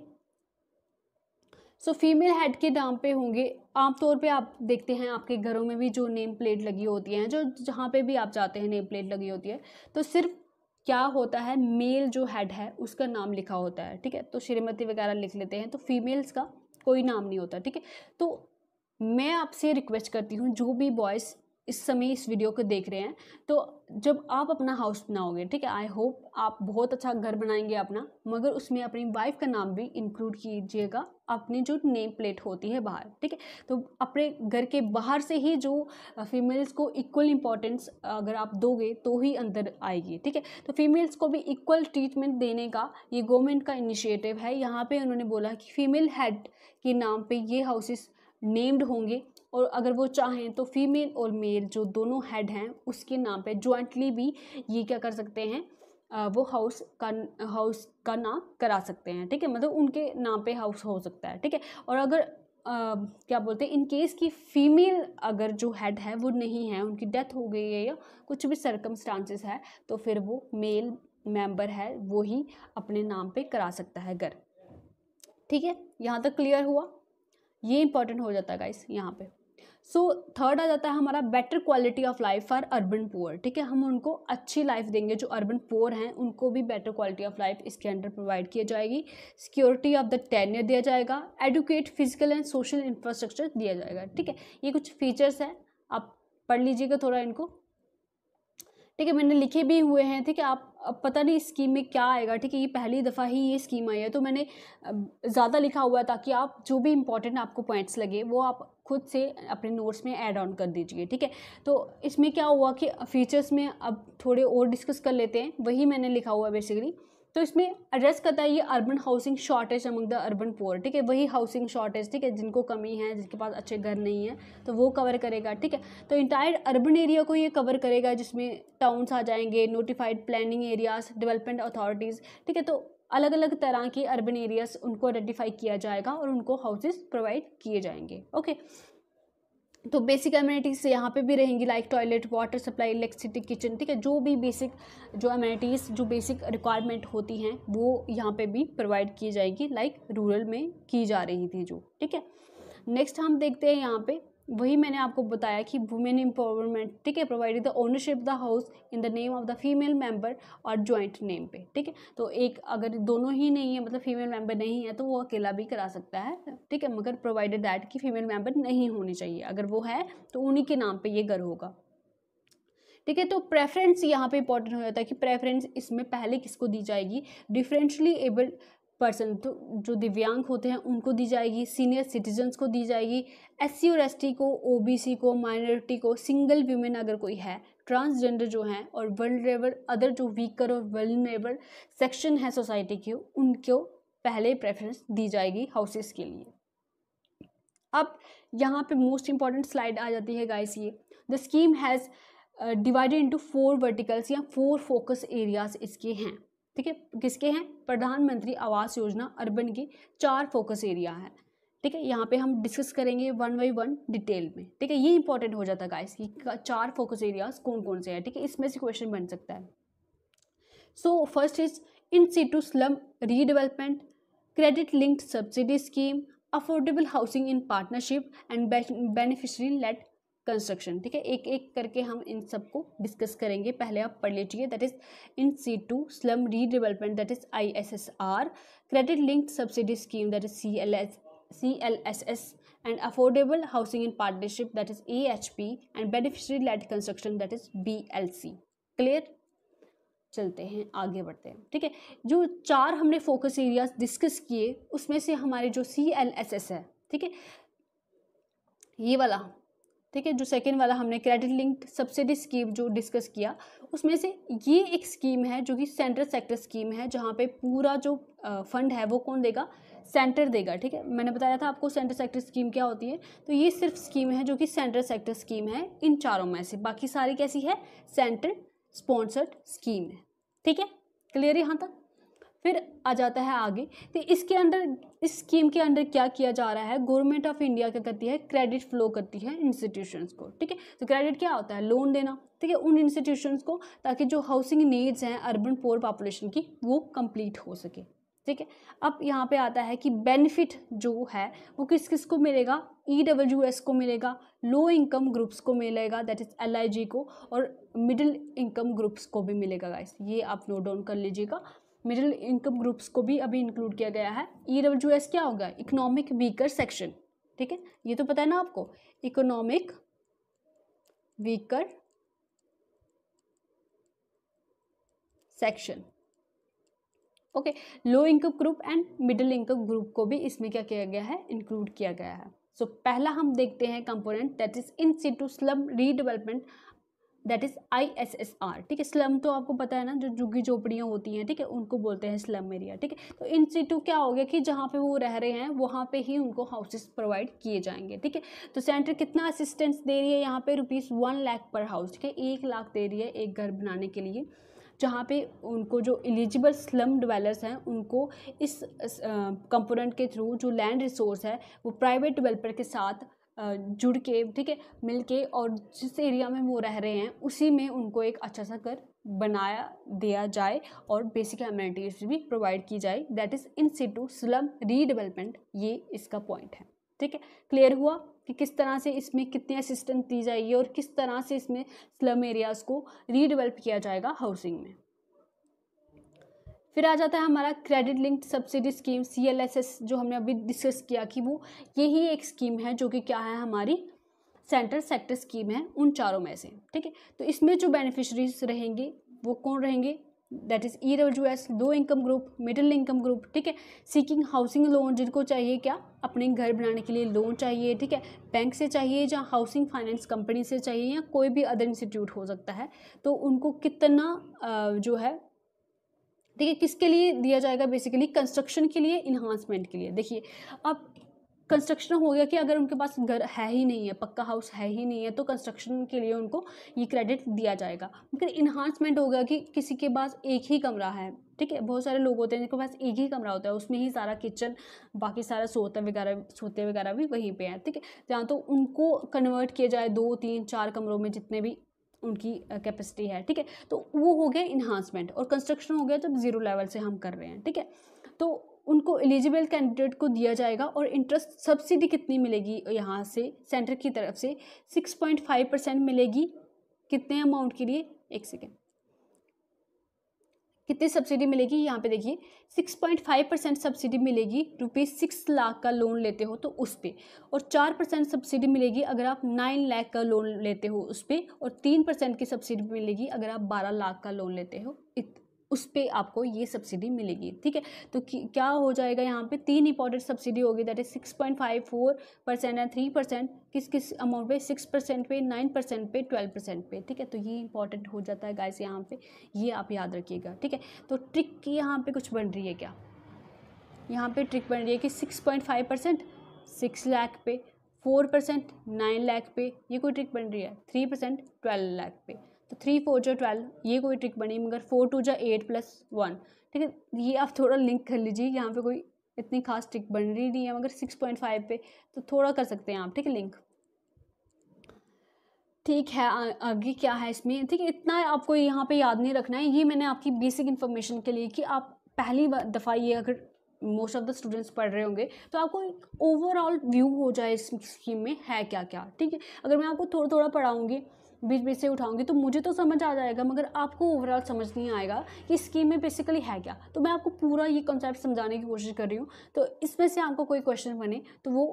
सो फीमेल हेड के नाम पे होंगे आमतौर पे आप देखते हैं आपके घरों में भी जो नेम प्लेट लगी होती हैं जो जहाँ पे भी आप जाते हैं नेम प्लेट लगी होती है तो सिर्फ क्या होता है मेल जो हेड है उसका नाम लिखा होता है ठीक है तो श्रीमती वगैरह लिख लेते हैं तो फीमेल्स का कोई नाम नहीं होता ठीक है तो मैं आपसे रिक्वेस्ट करती हूँ जो भी बॉयज़ इस समय इस वीडियो को देख रहे हैं तो जब आप अपना हाउस बनाओगे ठीक है आई होप आप बहुत अच्छा घर बनाएंगे अपना मगर उसमें अपनी वाइफ का नाम भी इंक्लूड कीजिएगा अपनी जो नेम प्लेट होती है बाहर ठीक है तो अपने घर के बाहर से ही जो फीमेल्स को इक्वल इंपॉर्टेंस अगर आप दोगे तो ही अंदर आएगी ठीक है तो फीमेल्स को भी इक्वल ट्रीटमेंट देने का ये गवर्नमेंट का इनिशिएटिव है यहाँ पे उन्होंने बोला कि फीमेल हेड के नाम पे ये हाउसेस नेम्ड होंगे और अगर वो चाहें तो फीमेल और मेल जो दोनों हेड हैं उसके नाम पे जॉइंटली भी ये क्या कर सकते हैं वो हाउस का हाउस का नाम करा सकते हैं ठीक है मतलब उनके नाम पे हाउस हो सकता है ठीक है और अगर आ, क्या बोलते हैं इन केस की फ़ीमेल अगर जो हेड है वो नहीं है उनकी डेथ हो गई है या कुछ भी सरकमस्टांसिस है तो फिर वो मेल मेम्बर है वो ही अपने नाम पर करा सकता है घर ठीक है यहाँ तक क्लियर हुआ ये इंपॉर्टेंट हो जाता है गाइस यहाँ पे सो so, थर्ड आ जाता है हमारा better quality of life for urban poor ठीक है हम उनको अच्छी लाइफ देंगे जो अर्बन पुअर हैं उनको भी बेटर क्वालिटी ऑफ लाइफ इसके अंडर प्रोवाइड किया जाएगी सिक्योरिटी ऑफ द टेनियर दिया जाएगा adequate physical and social infrastructure दिया जाएगा ठीक है ये कुछ फीचर्स हैं आप पढ़ लीजिएगा थोड़ा इनको ठीक है मैंने लिखे भी हुए हैं ठीक है आप अब पता नहीं स्कीम में क्या आएगा ठीक है ये पहली दफ़ा ही ये स्कीम आई है तो मैंने ज़्यादा लिखा हुआ है ताकि आप जो भी इंपॉर्टेंट आपको पॉइंट्स लगे वो आप खुद से अपने नोट्स में ऐड ऑन कर दीजिए ठीक है तो इसमें क्या हुआ कि फीचर्स में अब थोड़े और डिस्कस कर लेते हैं वही मैंने लिखा हुआ है बेसिकली तो इसमें एड्रेस करता है ये urban housing shortage among the urban poor ठीक है वही हाउसिंग शॉर्टेज ठीक है जिनको कमी है जिनके पास अच्छे घर नहीं है तो वो कवर करेगा ठीक है तो इंटायर अर्बन एरिया को ये कवर करेगा जिसमें टाउन्स आ जाएंगे notified planning areas development authorities ठीक है तो अलग अलग तरह के अर्बन एरियाज़ उनको आइडेंटिफाई किया जाएगा और उनको हाउसेज प्रोवाइड किए जाएंगे ओके तो बेसिक अम्यूनिटीज़ यहाँ पे भी रहेंगी like toilet water supply electricity kitchen ठीक है जो भी बेसिक जो अम्यूनिटीज़ जो बेसिक रिक्वायरमेंट होती हैं वो यहाँ पे भी प्रोवाइड की जाएगी लाइक रूरल में की जा रही थी जो ठीक है नेक्स्ट हम देखते हैं यहाँ पे वही मैंने आपको बताया कि वुमेन एम्पावरमेंट ठीक है provide the ownership the house in the name of the female member और जॉइंट नेम पे ठीक है तो एक अगर दोनों ही नहीं है मतलब फीमेल मेंबर नहीं है तो वो अकेला भी करा सकता है ठीक है मगर प्रोवाइडेड दैट कि फीमेल मेंबर नहीं होनी चाहिए अगर वो है तो उन्हीं के नाम पर ये घर होगा ठीक है तो प्रेफरेंस यहाँ पे इंपॉर्टेंट हो जाता है कि प्रेफरेंस इसमें पहले किसको दी जाएगी डिफरेंशली एबल्ड पर्सन तो जो दिव्यांग होते हैं उनको दी जाएगी सीनियर सिटीजन्स को दी जाएगी एस सी और एस टी को ओ बी सी को माइनॉरिटी को सिंगल वीमेन अगर कोई है ट्रांसजेंडर जो हैं और वर्ल्डरेबल अदर जो वीकर और वर्ल्डरेबल सेक्शन है सोसाइटी के उनको पहले प्रेफरेंस दी जाएगी हाउसेस के लिए अब यहाँ पे मोस्ट इंपॉर्टेंट स्लाइड आ जाती है गाइस ये the scheme has divided into four verticals या फोर फोकस एरियाज इसके हैं ठीक है किसके हैं प्रधानमंत्री आवास योजना अर्बन के चार फोकस एरिया है ठीक है यहाँ पे हम डिस्कस करेंगे वन बाई वन डिटेल में ठीक है ये इंपॉर्टेंट हो जाता है गाइस कि चार फोकस एरियाज कौन कौन से हैं ठीक है इसमें से क्वेश्चन बन सकता है so first is in situ slum redevelopment credit linked subsidy scheme affordable housing in partnership and beneficiary led construction ठीक है एक एक करके हम इन सबको डिस्कस करेंगे पहले आप पढ़ लीजिए that is in situ slum redevelopment that is I S S R credit linked subsidy scheme that is C L S C L S S and affordable housing partnership that is A H P and beneficiary led construction that is B L C clear चलते हैं आगे बढ़ते हैं ठीक है जो चार हमने फोकस एरियाज डिस्कस किए उसमें से हमारे जो सी एल एस एस है ठीक है ये वाला ठीक है जो सेकेंड वाला हमने क्रेडिट लिंक्ड सब्सिडी स्कीम जो डिस्कस किया उसमें से ये एक स्कीम है जो कि सेंट्रल सेक्टर स्कीम है जहाँ पे पूरा जो फंड है वो कौन देगा सेंटर देगा ठीक है मैंने बताया था आपको सेंट्रल सेक्टर स्कीम क्या होती है तो ये सिर्फ स्कीम है जो कि सेंट्रल सेक्टर स्कीम है इन चारों में से बाकी सारी कैसी है सेंटर स्पॉन्सर्ड स्कीम है ठीक है क्लियर यहाँ तक फिर आ जाता है आगे तो इसके अंडर इस स्कीम के अंडर क्या किया जा रहा है गवर्नमेंट ऑफ इंडिया क्या करती है क्रेडिट फ्लो करती है इंस्टीट्यूशंस को ठीक है तो क्रेडिट क्या होता है लोन देना ठीक है उन इंस्टीट्यूशंस को ताकि जो हाउसिंग नीड्स हैं अर्बन पोअर पॉपुलेशन की वो कम्प्लीट हो सके ठीक है अब यहाँ पे आता है कि बेनिफिट जो है वो किस किस को मिलेगा ई डब्ल्यू एस को मिलेगा लो इनकम ग्रुप्स को मिलेगा that is L I G को और मिडिल इनकम ग्रुप्स को भी मिलेगा गाइस ये आप नोट डाउन कर लीजिएगा मिडिल इनकम ग्रुप्स को भी अभी इंक्लूड किया गया है ई डब्ल्यू एस क्या होगा इकोनॉमिक वीकर सेक्शन ठीक है ये तो पता है ना आपको economic weaker section okay low income group and middle income group को भी इसमें क्या किया गया है इंक्लूड किया गया है सो so, पहला हम देखते हैं component that is in situ slum redevelopment that is I S S R ठीक है स्लम तो आपको पता है ना जो झुग्गी झोपड़ियाँ होती हैं ठीक है उनको बोलते हैं स्लम एरिया ठीक है तो इन सीटू क्या हो गया कि जहाँ पे वो रह रहे हैं वहाँ पे ही उनको हाउसेस प्रोवाइड किए जाएंगे ठीक है तो सेंटर कितना असिस्टेंस दे रही है यहाँ पे रुपीज़ वन लाख पर हाउस ठीक है एक लाख दे रही है एक घर बनाने के लिए जहाँ पे उनको जो एलिजिबल स्लम डिवेलर्स हैं उनको इस कंपोनेंट के थ्रू जो लैंड रिसोर्स है वो प्राइवेट डिवेलपर के साथ जुड़ के ठीक है मिल के और जिस एरिया में वो रह रहे हैं उसी में उनको एक अच्छा सा घर बनाया दिया जाए और बेसिक एम्यूनिटीज भी प्रोवाइड की जाए that is in situ slum redevelopment ये इसका पॉइंट है ठीक है क्लियर हुआ कि किस तरह से इसमें कितनी असिस्टेंस दी जाएगी और किस तरह से इसमें स्लम एरियाज़ को रीडेवलप किया जाएगा हाउसिंग में फिर आ जाता है हमारा क्रेडिट लिंक्ड सब्सिडी स्कीम सी जो हमने अभी डिस्कस किया कि वो यही एक स्कीम है जो कि क्या है हमारी सेंट्रल सेक्टर स्कीम है उन चारों में से ठीक है तो इसमें जो बेनिफिशरीज रहेंगे वो कौन रहेंगे that is E W S low income group middle income group ठीक है सीकिंग हाउसिंग लोन जिनको चाहिए क्या अपने घर बनाने के लिए लोन चाहिए ठीक है बैंक से चाहिए या हाउसिंग फाइनेंस कंपनी से चाहिए या कोई भी अदर इंस्टीट्यूट हो सकता है तो उनको कितना जो है देखिए किसके लिए दिया जाएगा बेसिकली कंस्ट्रक्शन के लिए इन्हांसमेंट के लिए देखिए अब कंस्ट्रक्शन हो गया कि अगर उनके पास घर है ही नहीं है पक्का हाउस है ही नहीं है तो कंस्ट्रक्शन के लिए उनको ये क्रेडिट दिया जाएगा मगर इन्हांसमेंट हो गया कि किसी के पास एक ही कमरा है ठीक है बहुत सारे लोग होते हैं जिनके पास एक ही कमरा होता है उसमें ही सारा किचन बाकी सारा सोता वगैरह सोते वगैरह भी वहीं पे है ठीक है जहाँ तो उनको कन्वर्ट किया जाए दो तीन चार कमरों में जितने भी उनकी कैपेसिटी है ठीक है तो वो हो गया इन्हांसमेंट और कंस्ट्रक्शन हो गया तो जीरो लेवल से हम कर रहे हैं ठीक है तो उनको एलिजिबल कैंडिडेट को दिया जाएगा और इंटरेस्ट सब्सिडी कितनी मिलेगी यहाँ से सेंटर की तरफ से फाइव परसेंट मिलेगी कितने अमाउंट के लिए एक सेकेंड कितनी सब्सिडी मिलेगी यहाँ पे देखिए 6.5 परसेंट सब्सिडी मिलेगी रुपीज़ सिक्स लाख का लोन लेते हो तो उस पर और चार परसेंट सब्सिडी मिलेगी अगर आप नाइन लाख का लोन लेते हो उस पर और तीन परसेंट की सब्सिडी मिलेगी अगर आप बारह लाख का लोन लेते हो इत उस पर आपको ये सब्सिडी मिलेगी ठीक है तो क्या हो जाएगा यहाँ पे तीन इंपॉर्टेंट सब्सिडी होगी that is six point five four percent and three percent किस किस अमाउंट पे सिक्स परसेंट पे नाइन परसेंट पे ट्वेल्व परसेंट पे ठीक है तो ये इंपॉर्टेंट हो जाता है गाइस यहाँ पे ये आप याद रखिएगा ठीक है तो ट्रिक की यहाँ पे कुछ बन रही है क्या यहाँ पर ट्रिक बन रही है कि six point five percent six lakh पे फोर परसेंट नाइन लाख पे ये कोई ट्रिक बन रही है थ्री परसेंट ट्वेल्व लाख पे तो थ्री फोर जो ट्वेल्व ये कोई ट्रिक बनी मगर फोर टू जो एट प्लस वन ठीक है ये आप थोड़ा लिंक कर लीजिए यहाँ पे कोई इतनी खास ट्रिक बन रही नहीं है मगर सिक्स पॉइंट फाइव पे तो थोड़ा कर सकते हैं आप ठीक है लिंक ठीक है आगे क्या है इसमें ठीक है इतना आपको यहाँ पे याद नहीं रखना है ये मैंने आपकी बेसिक इन्फॉर्मेशन के लिए कि आप पहली दफ़ा ये अगर मोस्ट ऑफ द स्टूडेंट्स पढ़ रहे होंगे तो आपको ओवरऑल व्यू हो जाए इस स्कीम में है क्या क्या ठीक है अगर मैं आपको थोड़ा थोड़ा पढ़ाऊँगी बीच बीच से उठाऊंगी तो मुझे तो समझ आ जाएगा मगर आपको ओवरऑल समझ नहीं आएगा कि स्कीम में बेसिकली है क्या तो मैं आपको पूरा ये कॉन्सेप्ट समझाने की कोशिश कर रही हूँ तो इसमें से आपको कोई क्वेश्चन बने तो वो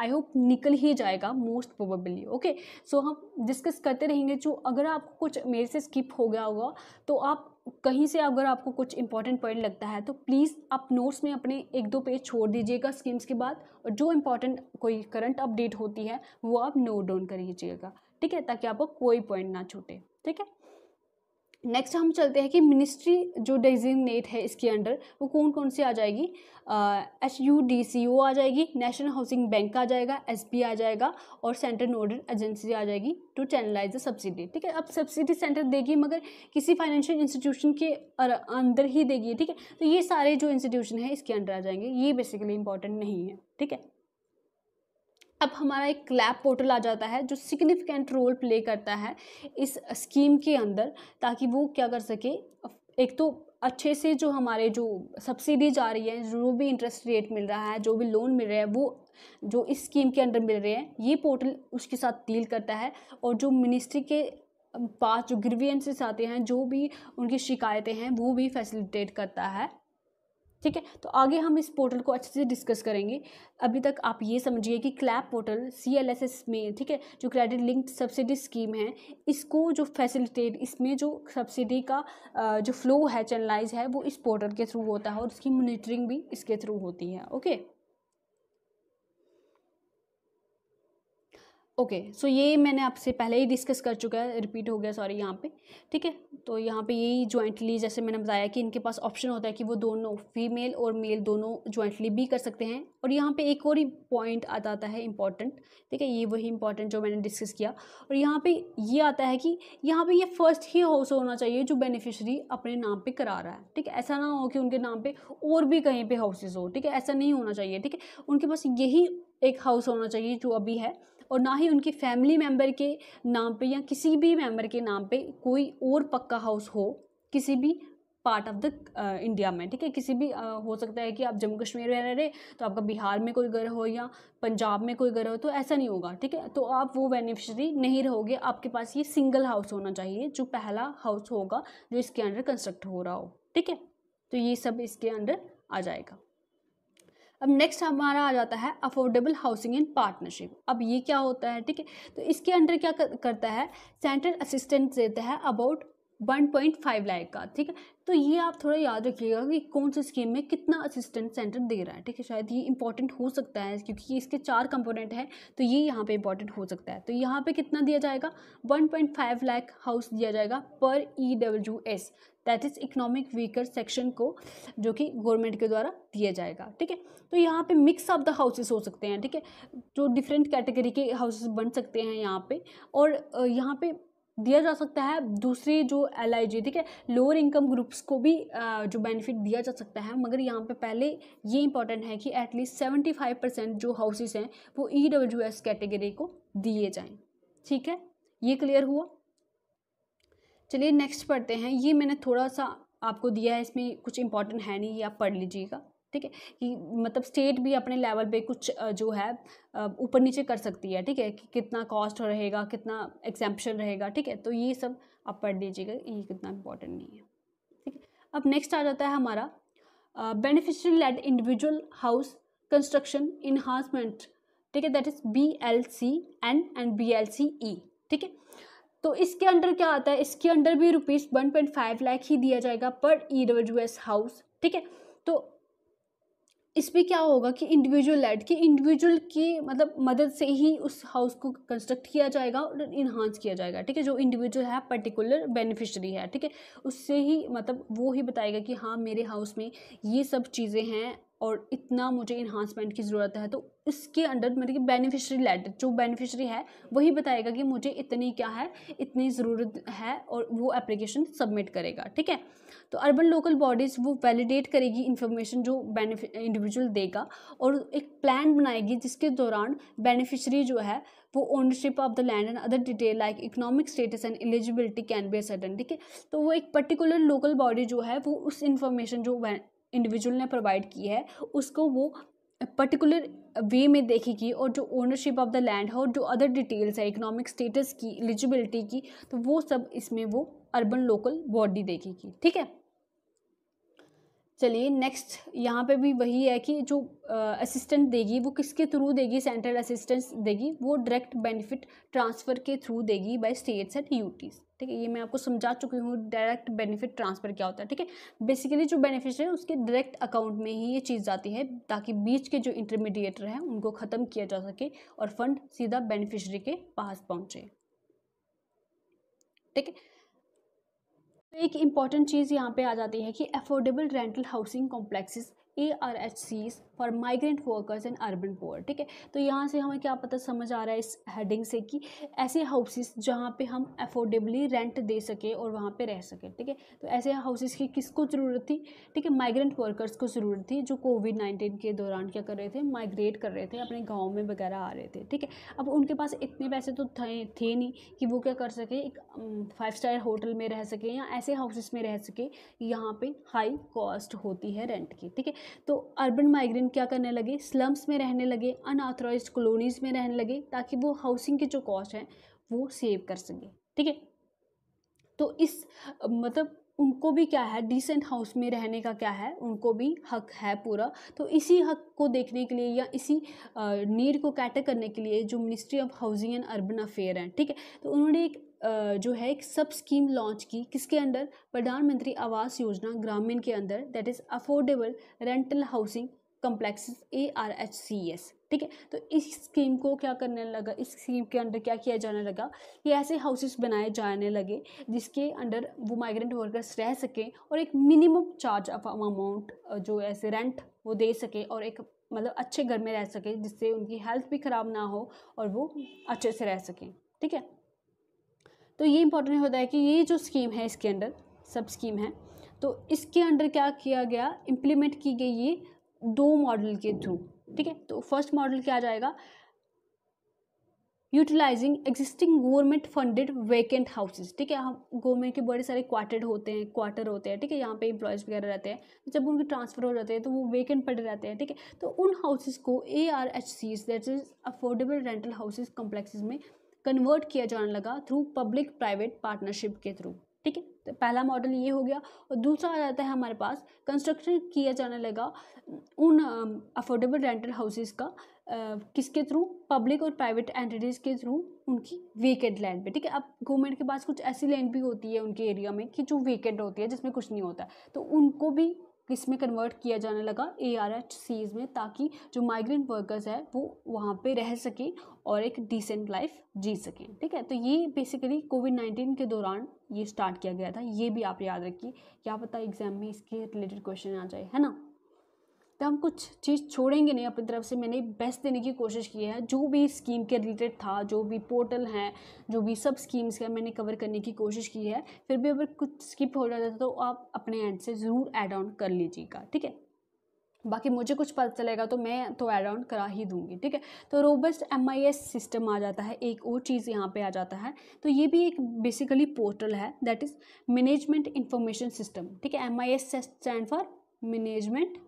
आई होप निकल ही जाएगा मोस्ट प्रोबेबली ओके सो हम डिस्कस करते रहेंगे जो अगर आपको कुछ मेरे से स्किप हो गया होगा तो आप कहीं से अगर आपको कुछ इंपॉर्टेंट पॉइंट लगता है तो प्लीज़ आप नोट्स में अपने एक दो पेज छोड़ दीजिएगा स्कीम्स के बाद और जो इंपॉर्टेंट कोई करंट अपडेट होती है वो आप नोट डाउन कर लीजिएगा ठीक है ताकि आपको कोई पॉइंट ना छूटे ठीक है नेक्स्ट हम चलते हैं कि मिनिस्ट्री जो डेजिग्नेट है इसके अंडर वो कौन कौन सी आ जाएगी H U D C O आ जाएगी नेशनल हाउसिंग बैंक आ जाएगा एस बी आ जाएगा और सेंट्रल नोडल एजेंसी आ जाएगी टू चैनलाइज द सब्सिडी ठीक है अब सब्सिडी सेंटर देगी मगर किसी फाइनेंशियल इंस्टीट्यूशन के अंदर ही देगी ठीक है तो ये सारे जो इंस्टीट्यूशन है इसके अंडर आ जाएंगे ये बेसिकली इंपॉर्टेंट नहीं है ठीक है अब हमारा एक क्लैप पोर्टल आ जाता है जो सिग्निफिकेंट रोल प्ले करता है इस स्कीम के अंदर ताकि वो क्या कर सके एक तो अच्छे से जो हमारे जो सब्सिडी जा रही है जो भी इंटरेस्ट रेट मिल रहा है जो भी लोन मिल रहा है वो जो इस स्कीम के अंडर मिल रहे हैं ये पोर्टल उसके साथ डील करता है और जो मिनिस्ट्री के पास जो ग्रीवियंसेस आते हैं जो भी उनकी शिकायतें हैं वो भी फैसिलिटेट करता है ठीक है तो आगे हम इस पोर्टल को अच्छे से डिस्कस करेंगे अभी तक आप ये समझिए कि CLAP portal C L S S में ठीक है जो क्रेडिट लिंक्ड सब्सिडी स्कीम है इसको जो फैसिलिटेट इसमें जो सब्सिडी का जो फ्लो है चैनलाइज है वो इस पोर्टल के थ्रू होता है और उसकी मोनिटरिंग भी इसके थ्रू होती है okay okay okay, so so ये मैंने आपसे पहले ही डिस्कस कर चुका है रिपीट हो गया सॉरी यहाँ पे ठीक है तो यहाँ पे यही जॉइंटली जैसे मैंने बताया कि इनके पास ऑप्शन होता है कि वो दोनों फीमेल और मेल दोनों जॉइंटली भी कर सकते हैं और यहाँ पे एक और ही पॉइंट आता आता है इम्पॉर्टेंट ठीक है ये वही इंपॉर्टेंट जो मैंने डिस्कस किया और यहाँ पर ये आता है कि यहाँ पर ये फर्स्ट ही हाउस होना चाहिए जो बेनिफिशरी अपने नाम पर करा रहा है ठीक है ऐसा ना हो कि उनके नाम पर और भी कहीं पर हाउसेज़ हो ठीक है ऐसा नहीं होना चाहिए ठीक है उनके पास यही एक हाउस होना चाहिए जो अभी है और ना ही उनके फैमिली मेम्बर के नाम पर या किसी भी मेम्बर के नाम पर कोई और पक्का हाउस हो किसी भी पार्ट ऑफ द इंडिया में ठीक है किसी भी uh, हो सकता है कि आप जम्मू कश्मीर में रह रहे तो आपका बिहार में कोई घर हो या पंजाब में कोई घर हो तो ऐसा नहीं होगा ठीक है तो आप वो बेनिफिशरी नहीं रहोगे आपके पास ये सिंगल हाउस होना चाहिए जो पहला हाउस होगा जो इसके अंडर कंस्ट्रक्ट हो रहा हो ठीक है तो ये सब इसके अंडर आ जाएगा अब नेक्स्ट हमारा आ जाता है अफोर्डेबल हाउसिंग इन पार्टनरशिप अब ये क्या होता है ठीक है तो इसके अंडर क्या करता है सेंट्रल असिस्टेंस देता है about one point five lakh का ठीक है तो ये आप थोड़ा याद रखिएगा कि कौन सी स्कीम में कितना असिस्टेंट सेंटर दे रहा है ठीक है शायद ये इंपॉर्टेंट हो सकता है क्योंकि इसके चार कंपोनेंट हैं तो ये यहाँ पे इंपॉर्टेंट हो सकता है तो यहाँ पे कितना दिया जाएगा 1.5 लाख हाउस दिया जाएगा पर E W S that is economic weaker section को जो कि गवर्नमेंट के द्वारा दिया जाएगा ठीक है तो यहाँ पे मिक्स ऑफ द हाउसेस हो सकते हैं ठीक है जो डिफरेंट कैटेगरी के हाउसेस बन सकते हैं यहाँ पे और यहाँ पे दिया जा सकता है दूसरी जो एल आई जी ठीक है लोअर इनकम ग्रुप्स को भी जो बेनिफिट दिया जा सकता है मगर यहाँ पे पहले ये इंपॉर्टेंट है कि एटलीस्ट सेवेंटी फाइव परसेंट जो हाउसेस हैं वो ई डब्ल्यू एस कैटेगरी को दिए जाएं ठीक है ये क्लियर हुआ चलिए नेक्स्ट पढ़ते हैं ये मैंने थोड़ा सा आपको दिया है इसमें कुछ इंपॉर्टेंट है नहीं ये आप पढ़ लीजिएगा ठीक है कि मतलब स्टेट भी अपने लेवल पे कुछ जो है ऊपर नीचे कर सकती है ठीक है कि कितना कॉस्ट रहेगा कितना एक्सेप्शन रहेगा ठीक है तो ये सब आप पढ़ लीजिएगा ये कितना इम्पोर्टेंट नहीं है ठीक है अब नेक्स्ट आ जाता है हमारा beneficial led individual house construction enhancement ठीक है that is B L C N and B L C E ठीक है तो इसके अंडर क्या आता है इसके अंडर भी rupees one point five lakh ही दिया जाएगा पर ई डब्ल्यू एस हाउस ठीक है तो इस पर क्या होगा कि इंडिविजुअल लाइट कि इंडिविजुअल की मतलब मदद से ही उस हाउस को कंस्ट्रक्ट किया जाएगा और इन्हांस किया जाएगा ठीक है जो इंडिविजुअल है पर्टिकुलर बेनिफिशरी है ठीक है उससे ही मतलब वो ही बताएगा कि हाँ मेरे हाउस में ये सब चीज़ें हैं और इतना मुझे इन्हांसमेंट की ज़रूरत है तो इसके अंडर मतलब कि बेनिफिशरी लेटर जो बेनिफिशरी है वही बताएगा कि मुझे इतनी क्या है इतनी ज़रूरत है और वो एप्लीकेशन सबमिट करेगा ठीक है तो अर्बन लोकल बॉडीज़ वो वैलिडेट करेगी इन्फॉर्मेशन जो बेनिफि इंडिविजुअल देगा और एक प्लान बनाएगी जिसके दौरान बेनिफिशरी जो है वो ownership of the land and other detail like economic status and eligibility can be certain ठीक है तो वो एक पर्टिकुलर लोकल बॉडी जो है वो उस इन्फॉर्मेशन जो इंडिविजुअल ने प्रोवाइड की है उसको वो पर्टिकुलर वे में देखेगी और जो ओनरशिप ऑफ द लैंड है और जो अदर डिटेल्स है इकोनॉमिक स्टेटस की एलिजिबिलिटी की तो वो सब इसमें वो अर्बन लोकल बॉडी देखेगी ठीक है चलिए नेक्स्ट यहाँ पे भी वही है कि जो असिस्टेंट देगी वो किसके थ्रू देगी सेंट्रल असिस्टेंस देगी वो डायरेक्ट बेनिफिट ट्रांसफ़र के थ्रू देगी बाय स्टेट्स एंड यूटीज़ ठीक है ये मैं आपको समझा चुकी हूँ डायरेक्ट बेनिफिट ट्रांसफ़र क्या होता है ठीक है बेसिकली जो बेनिफिशियर है उसके डायरेक्ट अकाउंट में ही ये चीज़ जाती है ताकि बीच के जो इंटरमीडिएटर हैं उनको ख़त्म किया जा सके और फंड सीधा बेनिफिशरी के पास पहुँचे ठीक है तो एक इम्पॉर्टेंट चीज़ यहाँ पे आ जाती है कि affordable rental housing complexes A R H Cs for migrant workers in urban poor ठीक है तो यहाँ से हमें क्या पता समझ आ रहा है इस हेडिंग से कि ऐसे हाउसेस जहाँ पे हम अफोर्डेबली रेंट दे सके और वहाँ पे रह सके ठीक है तो ऐसे हाउसेस की किसको ज़रूरत थी ठीक है माइग्रेंट वर्कर्स को ज़रूरत थी जो कोविड नाइन्टीन के दौरान क्या कर रहे थे माइग्रेट कर रहे थे अपने गाँव में वगैरह आ रहे थे ठीक है अब उनके पास इतने पैसे तो थे थे नहीं कि वो क्या कर सके एक फाइव स्टार होटल में रह सके या ऐसे हाउसेस में रह सके यहाँ पर हाई कॉस्ट होती है रेंट की ठीक है तो अर्बन माइग्रेंट क्या करने लगे स्लम्स में रहने लगे अनऑथोराइज कॉलोनीज़ में रहने लगे ताकि वो हाउसिंग के जो कॉस्ट हैं वो सेव कर सके ठीक है तो इस मतलब उनको भी क्या है डिसेंट हाउस में रहने का क्या है उनको भी हक है पूरा तो इसी हक को देखने के लिए या इसी नीड को कैटर करने के लिए जो ministry of housing and urban affair हैं ठीक है तो उन्होंने एक जो है एक सब स्कीम लॉन्च की किसके अंडर प्रधानमंत्री आवास योजना ग्रामीण के अंदर that is affordable rental housing complex A R H C S ठीक है तो इस स्कीम को क्या करने लगा इस स्कीम के अंडर क्या किया जाने लगा कि ऐसे हाउसेस बनाए जाने लगे जिसके अंडर वो माइग्रेंट वर्कर्स रह सकें और एक मिनिमम चार्ज ऑफ अमाउंट जो ऐसे रेंट वो दे सके और एक मतलब अच्छे घर में रह सकें जिससे उनकी हेल्थ भी ख़राब ना हो और वो अच्छे से रह सकें ठीक है तो ये इंपॉर्टेंट होता है कि ये जो स्कीम है इसके अंडर सब स्कीम है तो इसके अंडर क्या किया गया इम्प्लीमेंट की गई ये दो मॉडल के थ्रू ठीक है तो फर्स्ट मॉडल क्या आ जाएगा utilising existing government funded vacant houses ठीक है हम गवर्नमेंट के बड़े सारे क्वार्टर होते हैं क्वार्टर होते हैं ठीक है यहाँ पे इंप्लॉयज़ वगैरह रहते हैं तो जब उनके ट्रांसफ़र हो जाते हैं तो वो वेकेंट पड़े रहते हैं ठीक है तो उन हाउसेज को A R H Cs that is affordable rental houses complexes में कन्वर्ट किया जाने लगा थ्रू पब्लिक प्राइवेट पार्टनरशिप के थ्रू ठीक है तो पहला मॉडल ये हो गया और दूसरा आ जाता है हमारे पास कंस्ट्रक्शन किया जाने लगा उन अफोर्डेबल रेंटल हाउसेस का Uh, किसके थ्रू पब्लिक और प्राइवेट एंटिटीज़ के थ्रू उनकी वेकेंट लैंड पे ठीक है अब गवर्नमेंट के पास कुछ ऐसी लैंड भी होती है उनके एरिया में कि जो वेकेंट होती है जिसमें कुछ नहीं होता तो उनको भी किस में कन्वर्ट किया जाने लगा ए आर एच सीज में ताकि जो माइग्रेंट वर्कर्स है वो वहाँ पे रह सकें और एक डिसेंट लाइफ जी सकें ठीक है तो ये बेसिकली कोविड नाइन्टीन के दौरान ये स्टार्ट किया गया था ये भी आप याद रखिए क्या पता एग्जाम में इसके रिलेटेड क्वेश्चन आ जाए है ना तो हम कुछ चीज़ छोड़ेंगे नहीं अपनी तरफ से मैंने बेस्ट देने की कोशिश की है जो भी स्कीम के रिलेटेड था जो भी पोर्टल हैं जो भी सब स्कीम्स हैं मैंने कवर करने की कोशिश की है फिर भी अगर कुछ स्किप हो जाता है तो आप अपने एंड से ज़रूर एड ऑन कर लीजिएगा ठीक है बाकी मुझे कुछ पता चलेगा तो मैं तो एड ऑन करा ही दूंगी ठीक है तो robust M I S system आ जाता है एक और चीज़ यहाँ पे आ जाता है तो ये भी एक बेसिकली पोर्टल है that is management information system ठीक है M I S stand for management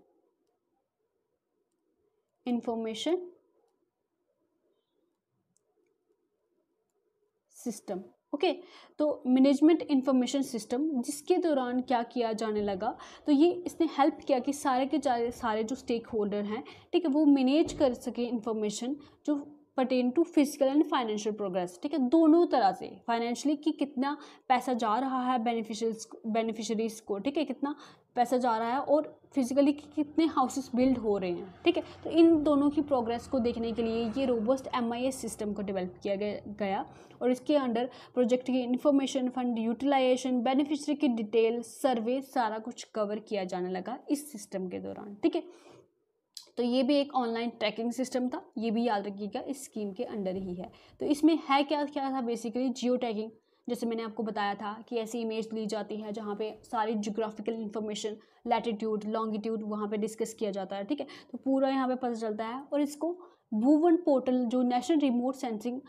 information system okay okay, तो मैनेजमेंट इन्फॉर्मेशन सिस्टम जिसके दौरान क्या किया जाने लगा तो ये इसने हेल्प किया कि सारे के सारे जो स्टेक होल्डर हैं ठीक है वो मैनेज कर सके इन्फॉर्मेशन जो pertain to physical and financial progress ठीक है दोनों तरह से फाइनेंशियली कि कितना पैसा जा रहा है बेनिफिशल्स बेनिफिशरीज को ठीक है कितना पैसा जा रहा है और फिजिकली कि कितने हाउसेस बिल्ड हो रहे हैं ठीक है तो इन दोनों की प्रोग्रेस को देखने के लिए ये रोबस्ट एम सिस्टम को डेवलप किया गया और इसके अंडर प्रोजेक्ट की इन्फॉर्मेशन फंड यूटिलाइजेशन बेनिफिशरी की डिटेल सर्वे सारा कुछ कवर किया जाने लगा इस सिस्टम के दौरान ठीक है तो ये भी एक ऑनलाइन ट्रैकिंग सिस्टम था ये भी याद रखिएगा इस स्कीम के अंडर ही है तो इसमें है क्या क्या था बेसिकली जियो टैगिंग जैसे मैंने आपको बताया था कि ऐसी इमेज ली जाती है जहाँ पे सारी जोग्राफिकल इन्फॉर्मेशन लैटिट्यूड लॉन्गिट्यूड वहाँ पे डिस्कस किया जाता है ठीक है तो पूरा यहाँ पे पता चलता है और इसको भूवन पोर्टल जो नेशनल रिमोट सेंसिंग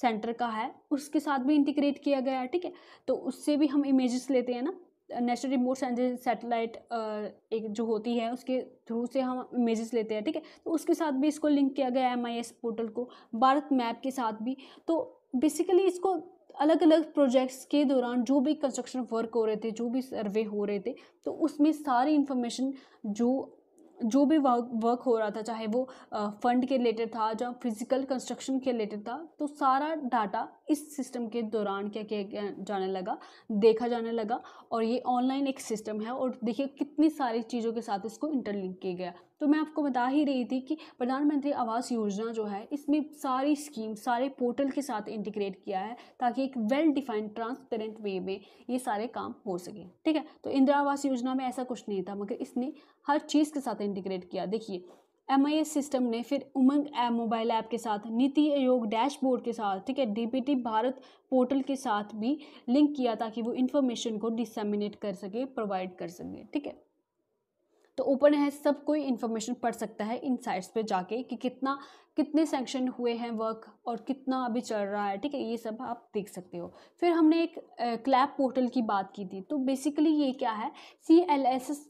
सेंटर का है उसके साथ भी इंटीग्रेट किया गया है ठीक है तो उससे भी हम इमेजेस लेते हैं ना नेशनल रिमोट सेंसिंग सेटेलाइट एक जो होती है उसके थ्रू से हम इमेजेस लेते हैं ठीक है तो उसके साथ भी इसको लिंक किया गया आई एम पोर्टल को भारत मैप के साथ भी तो बेसिकली इसको अलग अलग प्रोजेक्ट्स के दौरान जो भी कंस्ट्रक्शन वर्क हो रहे थे जो भी सर्वे हो रहे थे तो उसमें सारी इन्फॉर्मेशन जो जो भी वर्क वर्क हो रहा था चाहे वो फंड के रिलेटेड था या फिजिकल कंस्ट्रक्शन के रिलेटेड था तो सारा डाटा इस सिस्टम के दौरान क्या किया जाने लगा देखा जाने लगा और ये ऑनलाइन एक सिस्टम है और देखिए कितनी सारी चीज़ों के साथ इसको इंटरलिंक किया गया तो मैं आपको बता ही रही थी कि प्रधानमंत्री आवास योजना जो है इसमें सारी स्कीम सारे पोर्टल के साथ इंटीग्रेट किया है ताकि एक वेल डिफाइंड ट्रांसपेरेंट वे में ये सारे काम हो सके ठीक है तो इंदिरा आवास योजना में ऐसा कुछ नहीं था मगर इसने हर चीज़ के साथ इंटीग्रेट किया देखिए एम सिस्टम ने फिर उमंग ऐप मोबाइल ऐप के साथ नीति आयोग डैशबोर्ड के साथ ठीक है डीबीटी भारत पोर्टल के साथ भी लिंक किया ताकि वो इन्फॉर्मेशन को डिसमिनेट कर सके प्रोवाइड कर सके ठीक है तो ओपन है सब कोई इन्फॉर्मेशन पढ़ सकता है इन साइट्स पर जाके कि कितना कितने सेंक्शन हुए हैं वर्क और कितना अभी चल रहा है ठीक है ये सब आप देख सकते हो फिर हमने एक क्लैप पोर्टल की बात की थी तो बेसिकली ये क्या है C L S S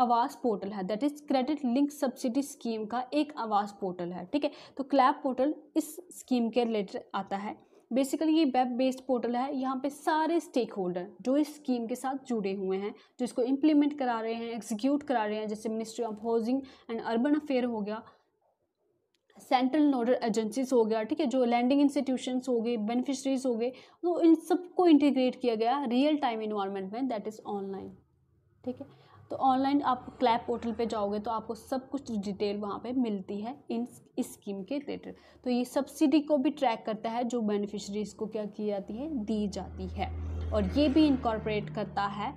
Awas portal है that is credit link subsidy scheme का एक आवास पोर्टल है ठीक है तो क्लैप पोर्टल इस स्कीम के रिलेटेड आता है बेसिकली ये वेब बेस्ड पोर्टल है यहाँ पे सारे स्टेक होल्डर जो इस स्कीम के साथ जुड़े हुए हैं जो इसको इम्प्लीमेंट करा रहे हैं एग्जीक्यूट करा रहे हैं जैसे ministry of housing and urban affair हो गया सेंट्रल नोडल एजेंसीज हो गया ठीक है जो लैंडिंग इंस्टीट्यूशंस हो गए बेनिफिशरीज हो गए तो इन सबको इंटीग्रेट किया गया रियल टाइम इन्वायरमेंट में दैट इज़ ऑनलाइन ठीक है तो ऑनलाइन आप क्लैप पोर्टल पे जाओगे तो आपको सब कुछ डिटेल वहाँ पे मिलती है इन इस स्कीम के रिलेटेड तो ये सब्सिडी को भी ट्रैक करता है जो बेनिफिशरीज को क्या की जाती है दी जाती है और ये भी इनकॉर्पोरेट करता है